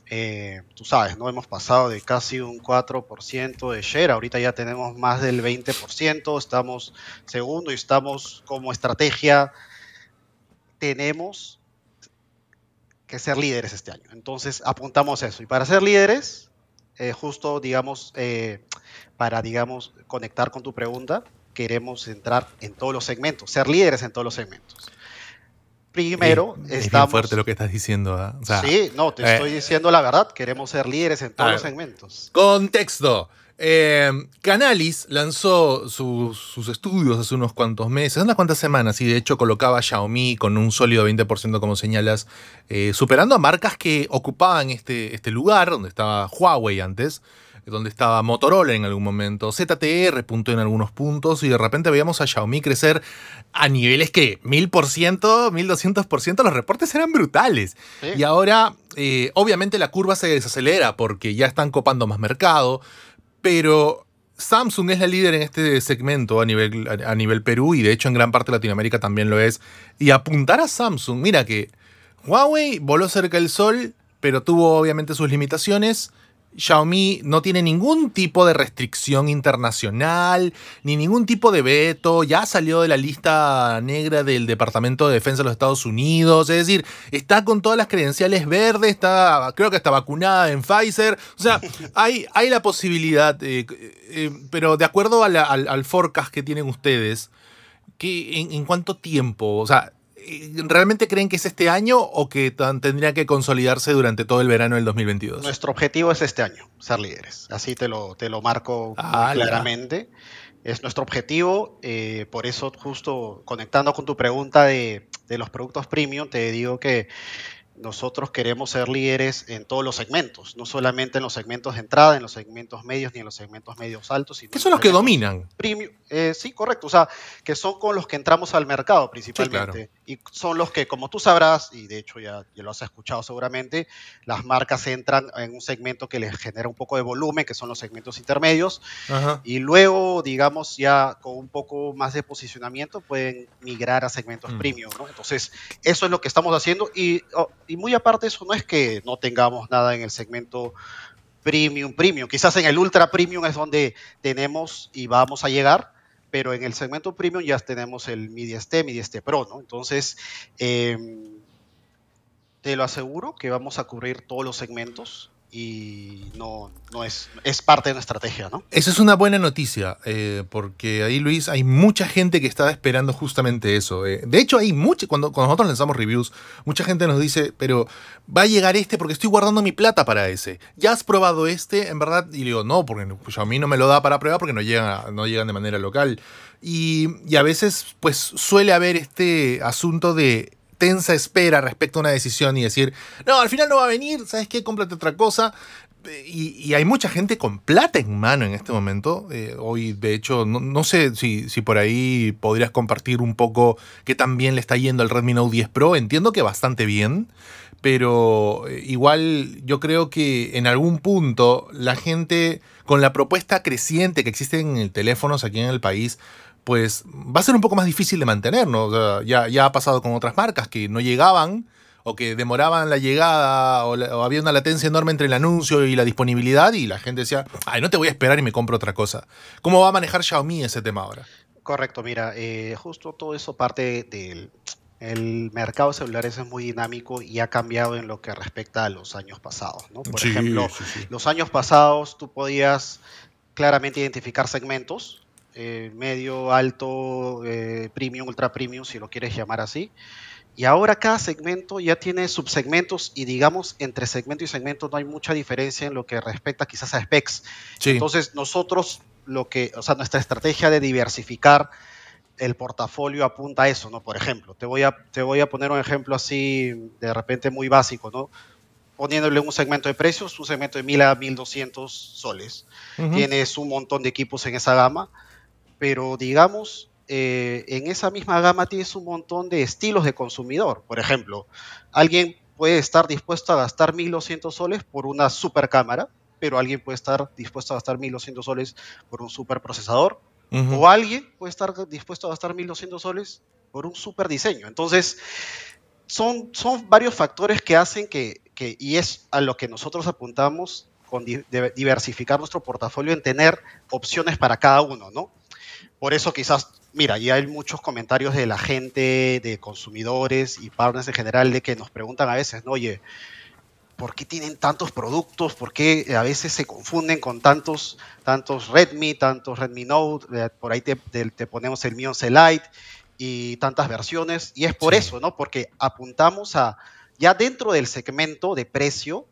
Eh, tú sabes, ¿no? Hemos pasado de casi un 4% de share, ahorita ya tenemos más del 20%, estamos segundo y estamos como estrategia, tenemos que ser líderes este año. Entonces apuntamos eso. Y para ser líderes, eh, justo, digamos, eh, para, digamos, conectar con tu pregunta, queremos entrar en todos los segmentos, ser líderes en todos los segmentos. Primero, está estamos... fuerte lo que estás diciendo. ¿ah? sí, no, te eh, estoy diciendo la verdad. Queremos ser líderes en todos los segmentos. Contexto. Eh, Canalis lanzó sus estudios hace unos cuantos meses, unas cuantas semanas, y de hecho colocaba a Xiaomi con un sólido 20%, como señalas, eh, superando a marcas que ocupaban este, este lugar, donde estaba Huawei antes, donde estaba Motorola en algún momento, ZTR puntó en algunos puntos y de repente veíamos a Xiaomi crecer a niveles que 1000%, 1200%, los reportes eran brutales. Y ahora, eh, obviamente la curva se desacelera porque ya están copando más mercado, pero Samsung es la líder en este segmento a nivel, a nivel, Perú y de hecho en gran parte de Latinoamérica también lo es. Y apuntar a Samsung, mira que Huawei voló cerca del sol, pero tuvo obviamente sus limitaciones. Xiaomi no tiene ningún tipo de restricción internacional, ni ningún tipo de veto, ya salió de la lista negra del Departamento de Defensa de los Estados Unidos, es decir, está con todas las credenciales verdes, está, creo que está vacunada en Pfizer, o sea, hay, hay la posibilidad, eh, eh, eh, pero de acuerdo al, al, forecast que tienen ustedes, en, en, cuánto tiempo, o sea, eh, ¿realmente creen que es este año o que tendría que consolidarse durante todo el verano del 2022? Nuestro objetivo es este año, ser líderes. Así te lo, te lo marco ah, claramente. Es nuestro objetivo. Eh, por eso, justo conectando con tu pregunta de, los productos premium, te digo que nosotros queremos ser líderes en todos los segmentos, no solamente en los segmentos de entrada, en los segmentos medios ni en los segmentos medios altos. Sino ¿Qué son los que dominan? Premium, eh, sí, correcto. O sea, que son con los que entramos al mercado principalmente. Sí, y son los que, como tú sabrás, y de hecho ya, lo has escuchado seguramente, las marcas entran en un segmento que les genera un poco de volumen, que son los segmentos intermedios, y luego, digamos, ya con un poco más de posicionamiento pueden migrar a segmentos mm. premium, Entonces, eso es lo que estamos haciendo y, oh, y muy aparte eso no es que no tengamos nada en el segmento premium, premium, quizás en el ultra premium es donde tenemos y vamos a llegar, pero en el segmento premium ya tenemos el MIDI ST, MIDI ST Pro, ¿no? Entonces, em, te lo aseguro que vamos a cubrir todos los segmentos y no, no es, es parte de una estrategia, ¿no? Esa es una buena noticia, eh, porque ahí, Luis, hay mucha gente que estaba esperando justamente eso. Eh, de hecho, hay mucha, cuando, cuando, nosotros lanzamos reviews, mucha gente nos dice, pero va a llegar este porque estoy guardando mi plata para ese. ¿Ya has probado este? En verdad, y digo, no, porque pues, a mí no me lo da para prueba porque no llegan, no llegan de manera local. Y, y a veces, pues, suele haber este asunto de tensa espera respecto a una decisión y decir, no, al final no va a venir, ¿sabes qué? Cómprate otra cosa. Eh, y, hay mucha gente con plata en mano en este momento. Eh, hoy, de hecho, no, sé si, si, por ahí podrías compartir un poco qué tan bien le está yendo al Redmi Note 10 Pro. Entiendo que bastante bien, pero eh, igual yo creo que en algún punto la gente, con la propuesta creciente que existe en el teléfonos aquí en el país, pues va a ser un poco más difícil de mantener, ¿no? ya, ya ha pasado con otras marcas que no llegaban o que demoraban la llegada o, había una latencia enorme entre el anuncio y la disponibilidad y la gente decía, ay, no te voy a esperar y me compro otra cosa. ¿Cómo va a manejar Xiaomi ese tema ahora? Correcto, mira, eh, justo todo eso parte del... El mercado de celulares es muy dinámico y ha cambiado en lo que respecta a los años pasados. ¿no? Por ejemplo, los años pasados tú podías claramente identificar segmentos, eh, medio, alto, eh, premium, ultra premium, si lo quieres llamar así. Y ahora cada segmento ya tiene subsegmentos y digamos entre segmento y segmento no hay mucha diferencia en lo que respecta quizás a specs. Entonces nosotros lo que, sea, nuestra estrategia de diversificar el portafolio apunta a eso, ¿no? Por ejemplo, te voy a, te voy a poner un ejemplo así de repente muy básico, ¿no? poniéndole un segmento de precios, un segmento de 1000 a 1200 soles. Tienes un montón de equipos en esa gama pero digamos, eh, en esa misma gama tienes un montón de estilos de consumidor. Por ejemplo, alguien puede estar dispuesto a gastar 1.200 soles por una super cámara, pero alguien puede estar dispuesto a gastar 1.200 soles por un super procesador, o alguien puede estar dispuesto a gastar 1.200 soles por un super diseño. Entonces, son, son varios factores que hacen que, y es a lo que nosotros apuntamos con diversificar nuestro portafolio en tener opciones para cada uno, ¿no? Por eso quizás, mira, ya hay muchos comentarios de la gente, de consumidores y partners en general, de que nos preguntan a veces, ¿no? Oye, ¿por qué tienen tantos productos? ¿Por qué a veces se confunden con tantos, tantos Redmi, tantos Redmi Note? Eh, por ahí te, ponemos el Mi 11 Lite y tantas versiones. Y es por eso, ¿no? Porque apuntamos a, ya dentro del segmento de precio,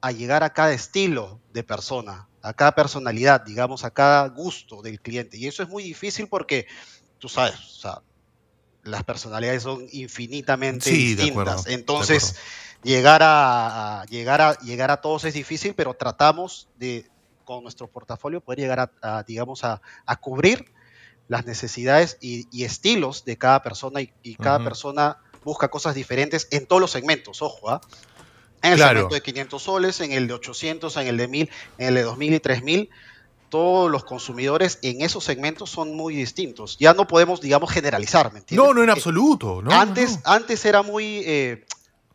a llegar a cada estilo de persona, a cada personalidad, digamos, a cada gusto del cliente. Y eso es muy difícil porque, tú sabes, las personalidades son infinitamente distintas. Entonces, llegar, a, llegar, a, llegar a todos es difícil, pero tratamos de, con nuestro portafolio, poder llegar a, digamos, a, cubrir las necesidades y, estilos de cada persona y, cada persona busca cosas diferentes en todos los segmentos, ojo, ¿ah? En el segmento de 500 soles, en el de 800, en el de 1000, en el de 2000 y 3000 todos los consumidores en esos segmentos son muy distintos. Ya no podemos, digamos, generalizar, ¿me entiendes? No, no en absoluto. No, antes, antes era muy, eh,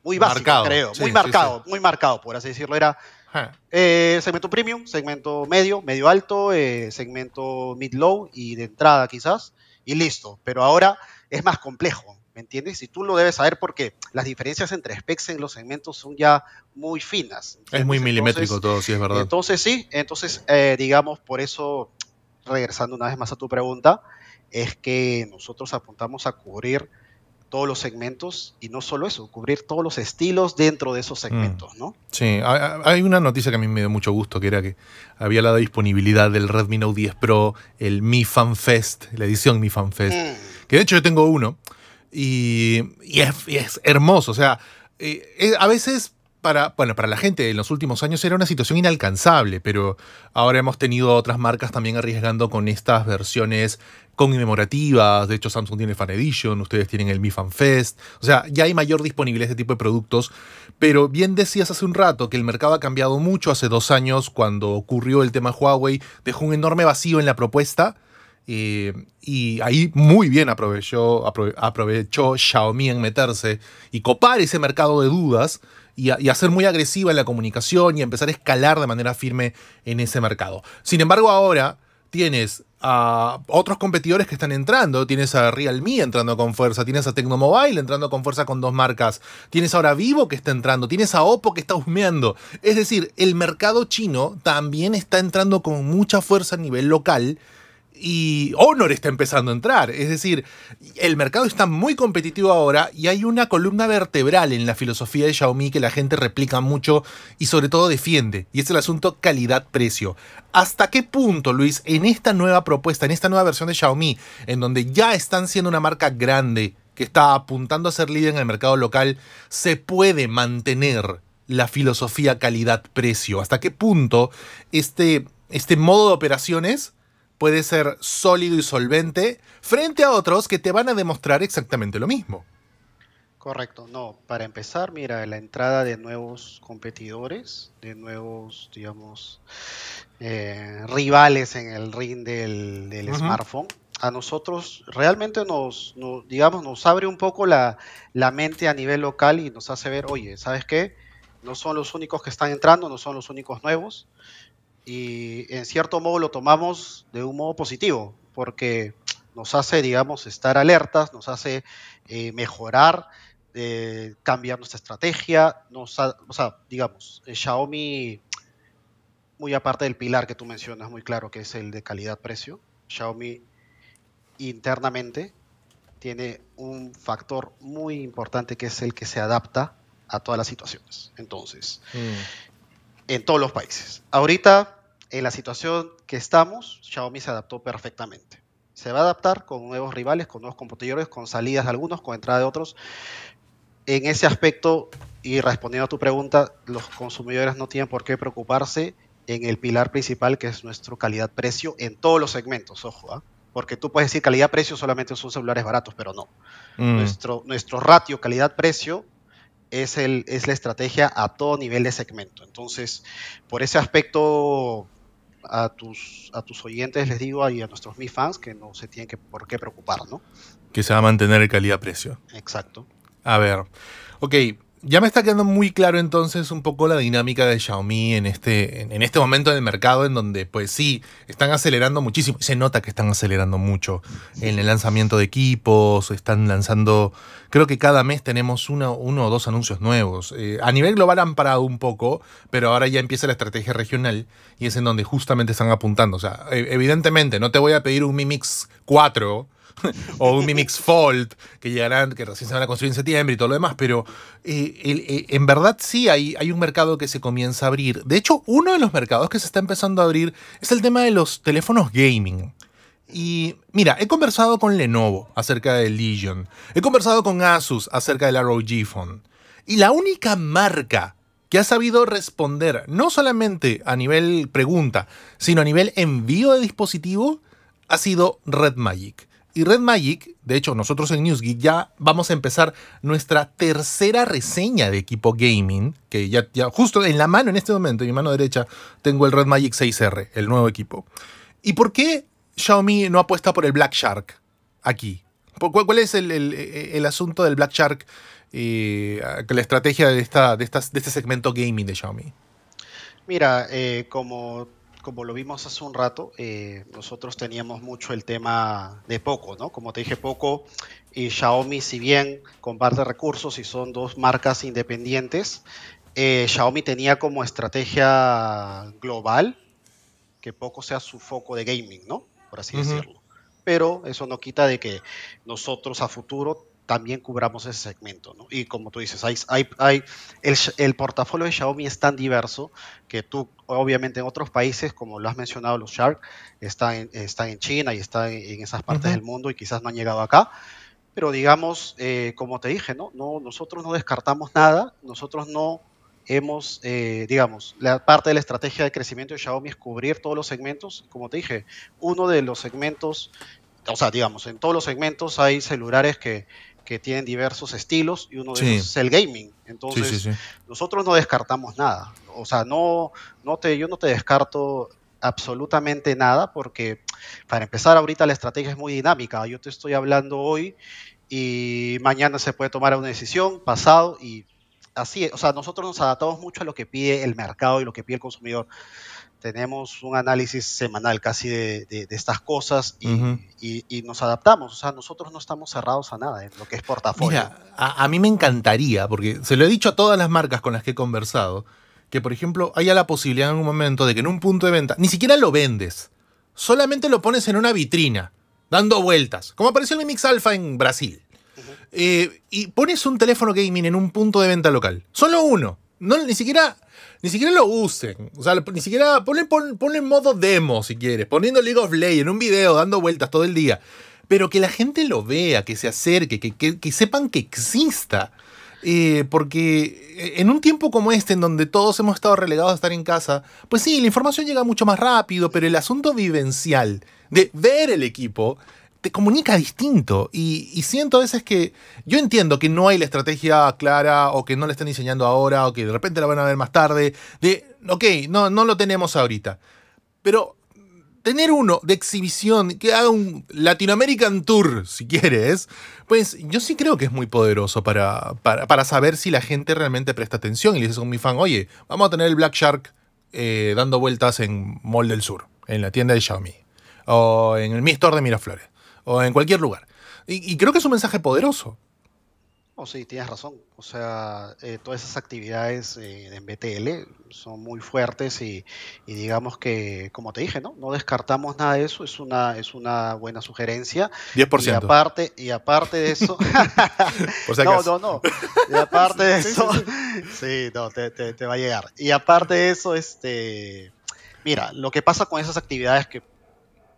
muy básico, creo. muy marcado, muy marcado, por así decirlo. Era eh, segmento premium, segmento medio, medio alto, eh, segmento mid-low y de entrada quizás, y listo. Pero ahora es más complejo. ¿Me entiendes? Y tú lo debes saber porque las diferencias entre specs en los segmentos son ya muy finas. Es muy milimétrico todo, sí, es verdad. Entonces, sí, entonces, eh, digamos, por eso, regresando una vez más a tu pregunta, es que nosotros apuntamos a cubrir todos los segmentos y no solo eso, cubrir todos los estilos dentro de esos mm. segmentos, ¿no? Sí, hay una noticia que a mí me dio mucho gusto, que era que había la disponibilidad del Redmi Note 10 Pro, el Mi Fan Fest, la edición Mi Fan Fest, mm. que de hecho yo tengo uno, y, es, hermoso. O sea, eh, a veces para, bueno, para la gente en los últimos años era una situación inalcanzable, pero ahora hemos tenido otras marcas también arriesgando con estas versiones conmemorativas. De hecho, Samsung tiene Fan Edition, ustedes tienen el Mi Fan Fest. O sea, ya hay mayor disponibilidad de este tipo de productos. Pero bien decías hace un rato que el mercado ha cambiado mucho hace dos años cuando ocurrió el tema Huawei, dejó un enorme vacío en la propuesta eh, y ahí muy bien aprovechó, Xiaomi en meterse y copar ese mercado de dudas y, hacer muy agresiva en la comunicación y empezar a escalar de manera firme en ese mercado. Sin embargo, ahora tienes a otros competidores que están entrando. Tienes a Realme entrando con fuerza, tienes a Tecnomobile entrando con fuerza con dos marcas, tienes ahora Vivo que está entrando, tienes a Oppo que está husmeando. Es decir, el mercado chino también está entrando con mucha fuerza a nivel local y Honor está empezando a entrar. Es decir, el mercado está muy competitivo ahora y hay una columna vertebral en la filosofía de Xiaomi que la gente replica mucho y sobre todo defiende, y es el asunto calidad-precio. ¿Hasta qué punto, Luis, en esta nueva propuesta, en esta nueva versión de Xiaomi, en donde ya están siendo una marca grande, que está apuntando a ser líder en el mercado local, se puede mantener la filosofía calidad-precio? ¿Hasta qué punto este, este modo de operaciones puede ser sólido y solvente frente a otros que te van a demostrar exactamente lo mismo. Correcto, no, para empezar, mira, la entrada de nuevos competidores, de nuevos, digamos, eh, rivales en el ring del, smartphone, a nosotros realmente nos, digamos, nos abre un poco la, la, mente a nivel local y nos hace ver, oye, ¿sabes qué? No son los únicos que están entrando, no son los únicos nuevos, y en cierto modo lo tomamos de un modo positivo, porque nos hace, digamos, estar alertas, nos hace eh, mejorar, eh, cambiar nuestra estrategia, nos o sea, digamos, eh, Xiaomi, muy aparte del pilar que tú mencionas, muy claro, que es el de calidad-precio, Xiaomi internamente tiene un factor muy importante que es el que se adapta a todas las situaciones. Entonces, mm en todos los países. Ahorita, en la situación que estamos, Xiaomi se adaptó perfectamente. Se va a adaptar con nuevos rivales, con nuevos competidores, con salidas de algunos, con entrada de otros. En ese aspecto, y respondiendo a tu pregunta, los consumidores no tienen por qué preocuparse en el pilar principal que es nuestro calidad-precio en todos los segmentos, ojo, ¿ah? porque tú puedes decir calidad-precio solamente son celulares baratos, pero no. Mm. Nuestro, nuestro ratio calidad-precio es, el, es la estrategia a todo nivel de segmento. Entonces, por ese aspecto, a tus, a tus oyentes les digo y a nuestros mi fans que no se tienen que, por qué preocupar, ¿no? Que se va a mantener el calidad-precio. Exacto. A ver, ok, ya me está quedando muy claro entonces un poco la dinámica de Xiaomi en este, en este momento del mercado en donde pues sí, están acelerando muchísimo, se nota que están acelerando mucho en el lanzamiento de equipos, están lanzando, creo que cada mes tenemos uno, uno o dos anuncios nuevos. Eh, a nivel global han parado un poco, pero ahora ya empieza la estrategia regional y es en donde justamente están apuntando. O sea, e, evidentemente no te voy a pedir un Mi Mix 4 o un Mimix Fold, que llegarán, que recién se van a construir en septiembre y todo lo demás, pero eh, eh, en verdad sí hay, un mercado que se comienza a abrir. De hecho, uno de los mercados que se está empezando a abrir es el tema de los teléfonos gaming. Y mira, he conversado con Lenovo acerca del Legion, he conversado con Asus acerca del ROG Phone, y la única marca que ha sabido responder no solamente a nivel pregunta, sino a nivel envío de dispositivo, ha sido Red Magic. Y Red Magic, de hecho nosotros en NewsGeek ya vamos a empezar nuestra tercera reseña de equipo gaming, que ya, justo en la mano en este momento, en mi mano derecha, tengo el Red Magic 6R, el nuevo equipo. ¿Y por qué Xiaomi no apuesta por el Black Shark aquí? ¿Cuál, es el, asunto del Black Shark, y eh, la estrategia de, esta, de este segmento gaming de Xiaomi? Mira, eh, como como lo vimos hace un rato, eh, nosotros teníamos mucho el tema de Poco, ¿no? Como te dije, Poco y Xiaomi, si bien comparte recursos y son dos marcas independientes, eh, Xiaomi tenía como estrategia global que Poco sea su foco de gaming, ¿no? Por así decirlo. Pero eso no quita de que nosotros a futuro también cubramos ese segmento. Y como tú dices, hay, hay, el, portafolio de Xiaomi es tan diverso que tú, obviamente, en otros países, como lo has mencionado, los Shark, están en, en China y están en esas partes del mundo y quizás no han llegado acá. Pero digamos, eh, como te dije, ¿no? ¿no? nosotros no descartamos nada, nosotros no hemos, eh, digamos, la parte de la estrategia de crecimiento de Xiaomi es cubrir todos los segmentos. Como te dije, uno de los segmentos, o sea, digamos, en todos los segmentos hay celulares que que tienen diversos estilos y uno de ellos es el gaming. Entonces, nosotros no descartamos nada. O sea, no, no te, yo no te descarto absolutamente nada porque para empezar ahorita la estrategia es muy dinámica. Yo te estoy hablando hoy y mañana se puede tomar una decisión, pasado y así. O sea, nosotros nos adaptamos mucho a lo que pide el mercado y lo que pide el consumidor tenemos un análisis semanal casi de, estas cosas y, nos adaptamos. O sea, nosotros no estamos cerrados a nada en lo que es portafolio. a, mí me encantaría, porque se lo he dicho a todas las marcas con las que he conversado, que por ejemplo haya la posibilidad en un momento de que en un punto de venta, ni siquiera lo vendes, solamente lo pones en una vitrina, dando vueltas, como apareció el Mix Alpha en Brasil. Eh, y pones un teléfono gaming en un punto de venta local, solo uno no, ni siquiera ni siquiera lo usen. O sea, ni siquiera. Ponle, en modo demo si quieres. Poniendo League of Legends, en un video dando vueltas todo el día. Pero que la gente lo vea, que se acerque, que, sepan que exista. Eh, porque en un tiempo como este, en donde todos hemos estado relegados a estar en casa, pues sí, la información llega mucho más rápido, pero el asunto vivencial de ver el equipo te comunica distinto. Y, siento a veces que yo entiendo que no hay la estrategia clara o que no la están diseñando ahora o que de repente la van a ver más tarde. De, ok, no, no lo tenemos ahorita. Pero tener uno de exhibición que haga un Latinoamerican Tour, si quieres, pues yo sí creo que es muy poderoso para, para, saber si la gente realmente presta atención y le dices a mi fan, oye, vamos a tener el Black Shark eh, dando vueltas en Mall del Sur, en la tienda de Xiaomi o en el Mi Store de Miraflores o en cualquier lugar. Y, creo que es un mensaje poderoso. Oh, sí, tienes razón. O sea, eh, todas esas actividades en eh, BTL son muy fuertes y, digamos que, como te dije, ¿no? No descartamos nada de eso, es una, es una buena sugerencia. 10%. Y aparte, y aparte de eso... Por si No, no, no. Y aparte de eso... sí, no, te va a llegar. Y aparte de eso, este... Mira, lo que pasa con esas actividades que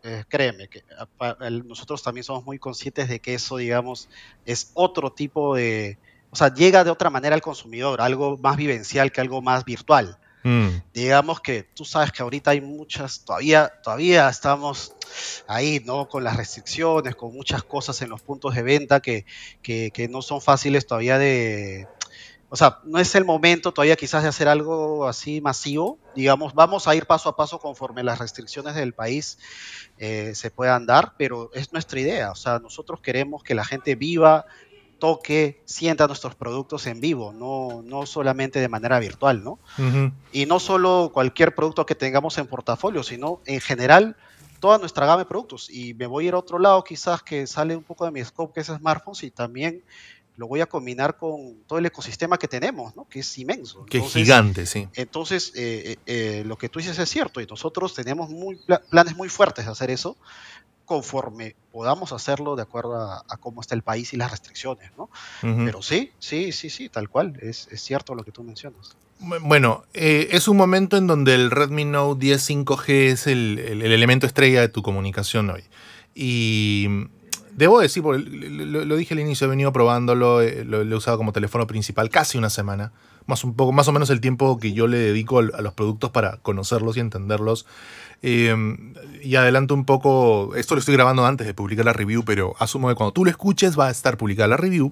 eh, créeme, que eh, nosotros también somos muy conscientes de que eso, digamos, es otro tipo de, o sea, llega de otra manera al consumidor, algo más vivencial que algo más virtual. Mm. Digamos que tú sabes que ahorita hay muchas, todavía, todavía estamos ahí, ¿no? Con las restricciones, con muchas cosas en los puntos de venta que, que, que no son fáciles todavía de, o sea, no es el momento todavía quizás de hacer algo así masivo. Digamos, vamos a ir paso a paso conforme las restricciones del país eh, se puedan dar, pero es nuestra idea. O sea, nosotros queremos que la gente viva, toque, sienta nuestros productos en vivo, no, no solamente de manera virtual, ¿no? Y no solo cualquier producto que tengamos en portafolio, sino en general toda nuestra gama de productos. Y me voy a ir a otro lado quizás que sale un poco de mi scope, que es smartphones, y también lo voy a combinar con todo el ecosistema que tenemos, ¿no? que es inmenso. Que es gigante, sí. Entonces, eh, eh, eh, lo que tú dices es cierto y nosotros tenemos muy planes muy fuertes de hacer eso conforme podamos hacerlo de acuerdo a, cómo está el país y las restricciones, ¿no? Pero sí, sí, sí, sí, tal cual, es, cierto lo que tú mencionas. Bueno, es un momento en donde el Redmi Note 10 5G es el elemento estrella de tu comunicación hoy. Y Debo decir, lo, dije al inicio, he venido probándolo, eh, lo, he usado como teléfono principal casi una semana. Más, un poco, más o menos el tiempo que yo le dedico a, los productos para conocerlos y entenderlos. Em, y adelanto un poco, esto lo estoy grabando antes de publicar la review, pero asumo que cuando tú lo escuches va a estar publicada la review.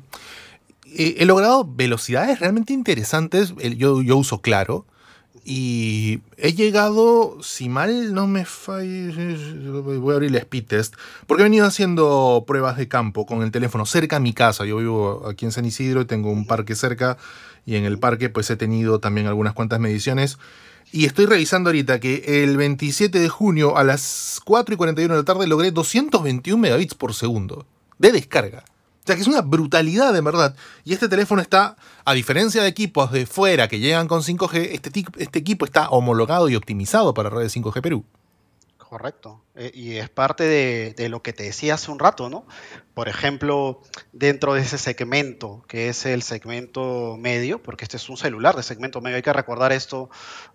Eh, he logrado velocidades realmente interesantes. yo uso Claro y he llegado, si mal no me falla, voy a abrir el speed test, porque he venido haciendo pruebas de campo con el teléfono cerca a mi casa. Yo vivo aquí en San Isidro y tengo un parque cerca y en el parque pues he tenido también algunas cuantas mediciones. Y estoy revisando ahorita que el 27 de junio a las 4 y 41 de la tarde logré 221 megabits por segundo de descarga. O sea, que es una brutalidad de verdad. Y este teléfono está, a diferencia de equipos de fuera que llegan con 5G, este, este equipo está homologado y optimizado para redes 5G Perú. Correcto. Eh, y es parte de, lo que te decía hace un rato, ¿no? Por ejemplo, dentro de ese segmento, que es el segmento medio, porque este es un celular de segmento medio, hay que recordar esto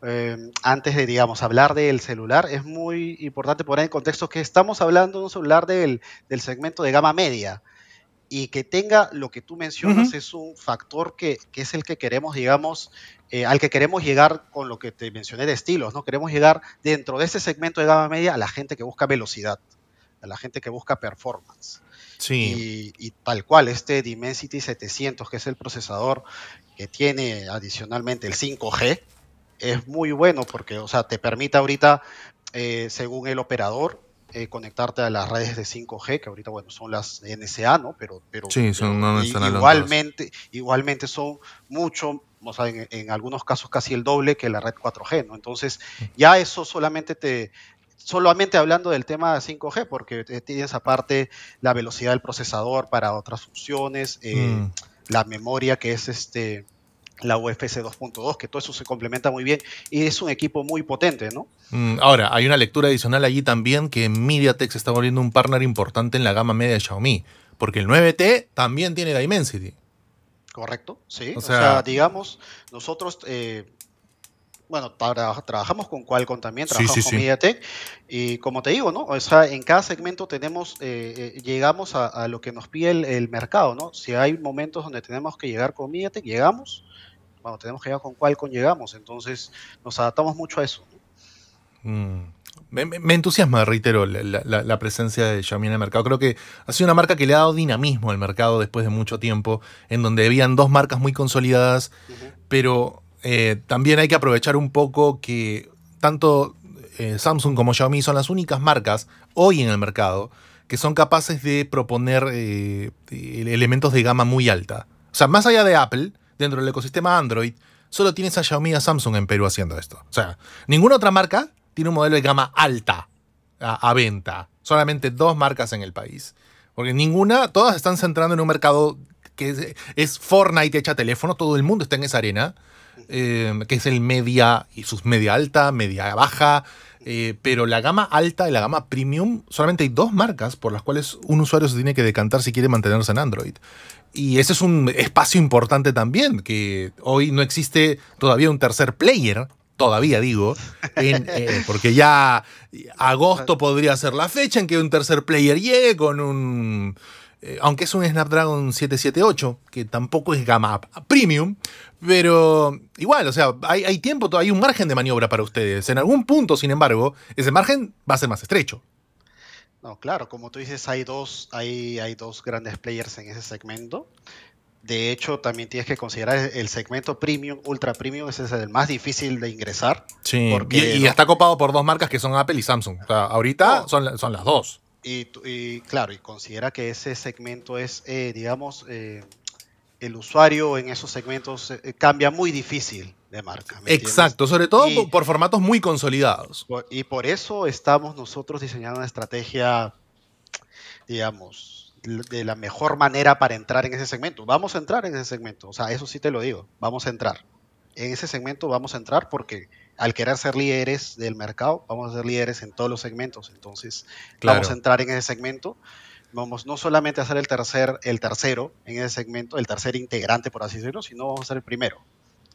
eh, antes de, digamos, hablar del celular. Es muy importante poner en contexto que estamos hablando de un celular del, del segmento de gama media y que tenga lo que tú mencionas es un factor que, es el que queremos, digamos, eh, al que queremos llegar con lo que te mencioné de estilos, ¿no? Queremos llegar dentro de ese segmento de gama media a la gente que busca velocidad, a la gente que busca performance. Sí. Y, tal cual, este Dimensity 700, que es el procesador que tiene adicionalmente el 5G, es muy bueno porque, o sea, te permite ahorita, eh, según el operador, eh, conectarte a las redes de 5G, que ahorita bueno son las NSA, ¿no? Pero, pero, sí, igualmente, igualmente son mucho, o sea, en, algunos casos casi el doble que la red 4G, ¿no? Entonces, ya eso solamente te solamente hablando del tema de 5G, porque tienes aparte la velocidad del procesador para otras funciones, eh, mm. la memoria que es este la UFC 2.2, que todo eso se complementa muy bien y es un equipo muy potente, ¿no? Mm, ahora, hay una lectura adicional allí también que MediaTek se está volviendo un partner importante en la gama media de Xiaomi, porque el 9T también tiene Dimensity. Correcto, sí. O sea, digamos, nosotros... Eh, bueno, trabajamos con Qualcomm también, trabajamos con MediaTek y como te digo, ¿no? O sea, en cada segmento tenemos, eh, eh, llegamos a, lo que nos pide el, el, mercado, ¿no? Si hay momentos donde tenemos que llegar con MediaTek, llegamos bueno, tenemos que ver con cuál llegamos, entonces nos adaptamos mucho a eso. Mm. Me, entusiasma, reitero, la, presencia de Xiaomi en el mercado. Creo que ha sido una marca que le ha dado dinamismo al mercado después de mucho tiempo, en donde habían dos marcas muy consolidadas, pero eh, también hay que aprovechar un poco que tanto eh, Samsung como Xiaomi son las únicas marcas hoy en el mercado que son capaces de proponer eh, elementos de gama muy alta. O sea, más allá de Apple, dentro del ecosistema Android, solo tienes a Xiaomi y a Samsung en Perú haciendo esto. O sea, ninguna otra marca tiene un modelo de gama alta a, venta. Solamente dos marcas en el país. Porque ninguna, todas están centrando en un mercado que es, es Fortnite hecha teléfono, todo el mundo está en esa arena, eh, que es el media y sus media alta, media baja, eh, pero la gama alta y la gama premium, solamente hay dos marcas por las cuales un usuario se tiene que decantar si quiere mantenerse en Android. Y ese es un espacio importante también, que hoy no existe todavía un tercer player todavía digo, eh, porque ya agosto podría ser la fecha en que un tercer player llegue con un eh, aunque es un Snapdragon 778, que tampoco es gama premium, pero igual, o sea, hay, tiempo, hay un margen de maniobra para ustedes. En algún punto, sin embargo, ese margen va a ser más estrecho. No, claro, como tú dices, hay dos, hay, hay dos grandes players en ese segmento. De hecho, también tienes que considerar el segmento premium, ultra premium, ese es el más difícil de ingresar. Sí, porque y, está copado por dos marcas que son Apple y Samsung. O sea, ahorita son, son las dos. Y, claro, y considera que ese segmento es, eh, digamos, eh, el usuario en esos segmentos eh, cambia muy difícil de marca. Exacto, sobre todo por, formatos muy consolidados. y por eso estamos nosotros diseñando una estrategia, digamos, de la mejor manera para entrar en ese segmento. Vamos a entrar en ese segmento, o sea, eso sí te lo digo, vamos a entrar. En ese segmento vamos a entrar porque al querer ser líderes del mercado, vamos a ser líderes en todos los segmentos. Entonces, vamos a entrar en ese segmento. Vamos no solamente a ser el tercer, el tercero en ese segmento, el tercer integrante, por así decirlo, sino vamos a ser el primero.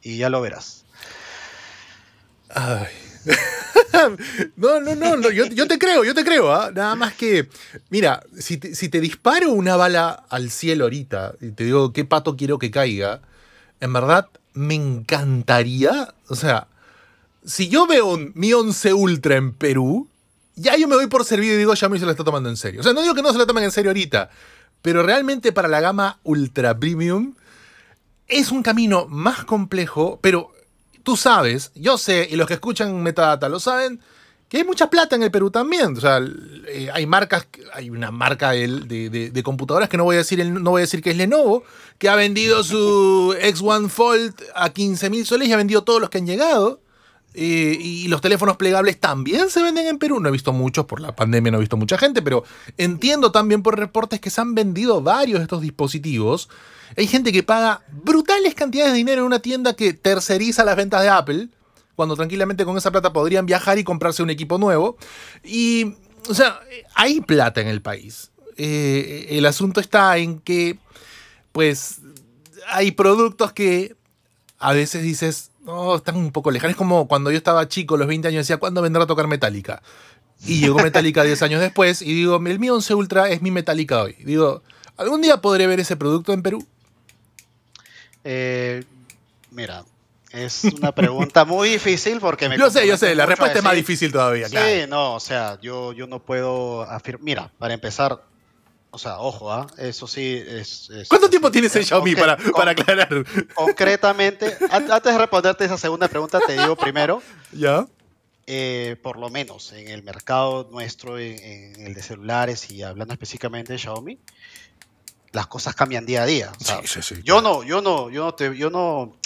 Y ya lo verás. no, no, no, yo, te creo, yo te creo. ¿ah? Nada más que, mira, si te, disparo una bala al cielo ahorita y te digo qué pato quiero que caiga, en verdad me encantaría, o sea, si yo veo mi 11 Ultra en Perú, ya yo me voy por servido y digo, ya mí se lo está tomando en serio. O sea, no digo que no se lo tomen en serio ahorita, pero realmente para la gama Ultra Premium es un camino más complejo, pero tú sabes, yo sé, y los que escuchan Metadata lo saben, que hay mucha plata en el Perú también. O sea, eh, hay marcas, hay una marca de, computadoras que no voy, a decir, no voy a decir que es Lenovo, que ha vendido su X1 Fold a 15.000 soles y ha vendido todos los que han llegado. Eh, y los teléfonos plegables también se venden en Perú. No he visto muchos, por la pandemia no he visto mucha gente, pero entiendo también por reportes que se han vendido varios de estos dispositivos. Hay gente que paga brutales cantidades de dinero en una tienda que terceriza las ventas de Apple, cuando tranquilamente con esa plata podrían viajar y comprarse un equipo nuevo. Y, o sea, hay plata en el país. Eh, el asunto está en que, pues, hay productos que a veces dices, no, están un poco lejanos Es como cuando yo estaba chico, los 20 años, decía, ¿cuándo vendrá a tocar Metallica? Y llegó Metallica 10 años después y digo, el Mi 11 Ultra es mi Metallica hoy. Digo, ¿algún día podré ver ese producto en Perú? Eh, mira, es una pregunta muy difícil porque me... Yo sé, yo sé, la respuesta es más difícil todavía. Sí, no, o sea, yo, yo no puedo afirmar... Mira, para empezar, o sea, ojo, ¿ah? eso sí es... ¿Cuánto tiempo tienes en eh, Xiaomi para, aclarar? Concretamente, antes de responderte esa segunda pregunta, te digo primero. ¿Ya? Eh, por lo menos en el mercado nuestro, en, el de celulares y hablando específicamente de Xiaomi, las cosas cambian día a día. Sí, sí, sí, yo no, yo no, yo no yo no.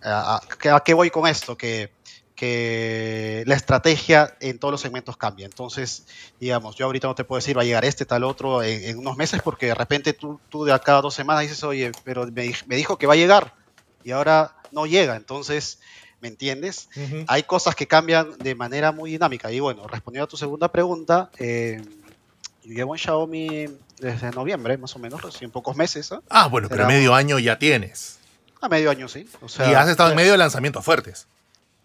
a, qué voy con esto? Que que la estrategia en todos los segmentos cambia. Entonces, digamos, yo ahorita no te puedo decir va a llegar este, tal otro en, unos meses, porque de repente tú, tú, de acá a dos semanas dices, oye, pero me, dijo que va a llegar y ahora no llega. Entonces, ¿me entiendes? Hay cosas que cambian de manera muy dinámica. Y bueno, respondiendo a tu segunda pregunta, eh, llevo en Xiaomi desde noviembre, más o menos, en pocos meses. Ah, ah bueno, pero medio año ya tienes. A medio año, sí. y has estado en pues medio de lanzamientos fuertes.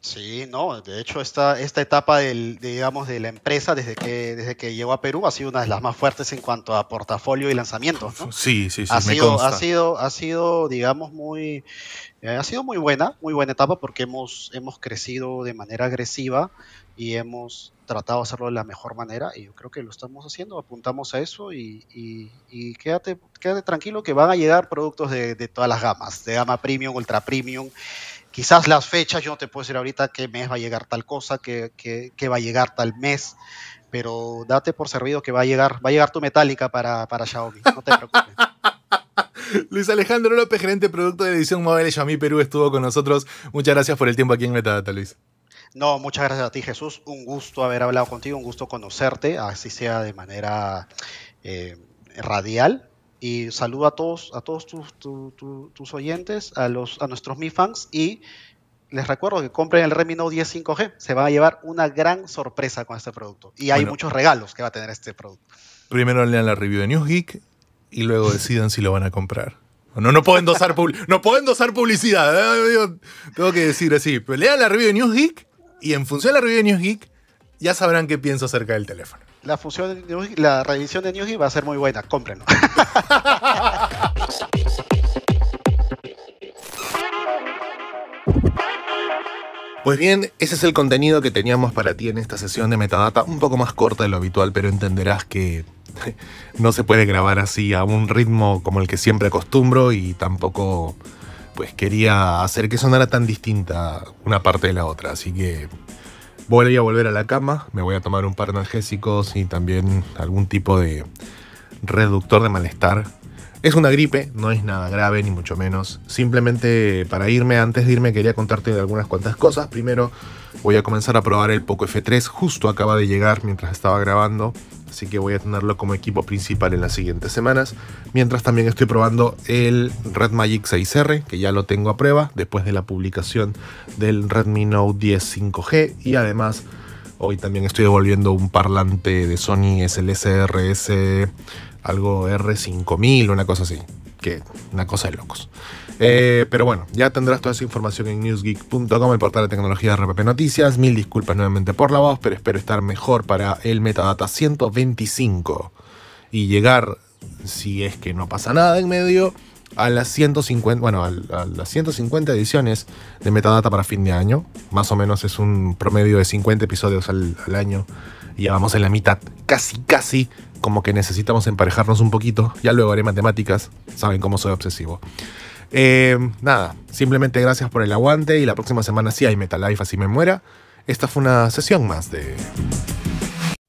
Sí, no, de hecho esta, esta etapa de, digamos, de la empresa desde que, desde que llegó a Perú ha sido una de las más fuertes en cuanto a portafolio y lanzamiento Sí, sí, sí. Ha, sido, ha, sido, ha sido, digamos, muy, eh, ha sido muy buena, muy buena etapa porque hemos, hemos crecido de manera agresiva y hemos tratado de hacerlo de la mejor manera y yo creo que lo estamos haciendo, apuntamos a eso y, y, y quédate, quédate tranquilo que van a llegar productos de, de todas las gamas, de gama premium, ultra premium quizás las fechas, yo no te puedo decir ahorita qué mes va a llegar tal cosa, qué, va a llegar tal mes, pero date por servido que va a llegar, va a llegar tu metálica para, para Xiaomi, no te preocupes. Luis Alejandro López, gerente de producto de edición móvil Xiaomi Perú, estuvo con nosotros. Muchas gracias por el tiempo aquí en Metadata, Luis. No, muchas gracias a ti, Jesús. Un gusto haber hablado contigo, un gusto conocerte, así sea de manera eh, radial y saludo a todos, a todos tus, oyentes, a, los, a nuestros Mi fans y les recuerdo que compren el Redmi Note 10 5G. Se va a llevar una gran sorpresa con este producto. Y hay muchos regalos que va a tener este producto. Primero lean la review de Geek y luego decidan si lo van a comprar. No, no dosar endosar, no puedo endosar publicidad. ¿eh? tengo que decir así. Pero pues, lean la review de Geek y en función de la review de NewsGeek ya sabrán qué pienso acerca del teléfono. La, función de la revisión de Geek va a ser muy buena. Cómprenlo. Pues bien, ese es el contenido que teníamos para ti en esta sesión de metadata, un poco más corta de lo habitual, pero entenderás que no se puede grabar así a un ritmo como el que siempre acostumbro y tampoco pues quería hacer que sonara tan distinta una parte de la otra, así que voy a volver a la cama, me voy a tomar un par de analgésicos y también algún tipo de reductor de malestar. Es una gripe, no es nada grave ni mucho menos. Simplemente para irme, antes de irme quería contarte algunas cuantas cosas. Primero voy a comenzar a probar el Poco F3, justo acaba de llegar mientras estaba grabando. Así que voy a tenerlo como equipo principal en las siguientes semanas. Mientras también estoy probando el Red Magic 6R, que ya lo tengo a prueba después de la publicación del Redmi Note 10 5G. Y además Hoy también estoy devolviendo un parlante de Sony SLSRS algo R5000, una cosa así, que una cosa de locos. Eh, pero bueno, ya tendrás toda esa información en newsgeek.com, el portal de tecnología de RPP Noticias. Mil disculpas nuevamente por la voz, pero espero estar mejor para el Metadata 125 y llegar, si es que no pasa nada en medio, a las 150, bueno, a, las 150 ediciones de Metadata para fin de año. Más o menos es un promedio de 50 episodios al año ya vamos en la mitad. Casi, casi como que necesitamos emparejarnos un poquito. Ya luego haré matemáticas. Saben cómo soy obsesivo. Eh, nada, simplemente gracias por el aguante y la próxima semana sí hay MetaLife, así me muera. Esta fue una sesión más de...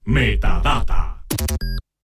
Metadata.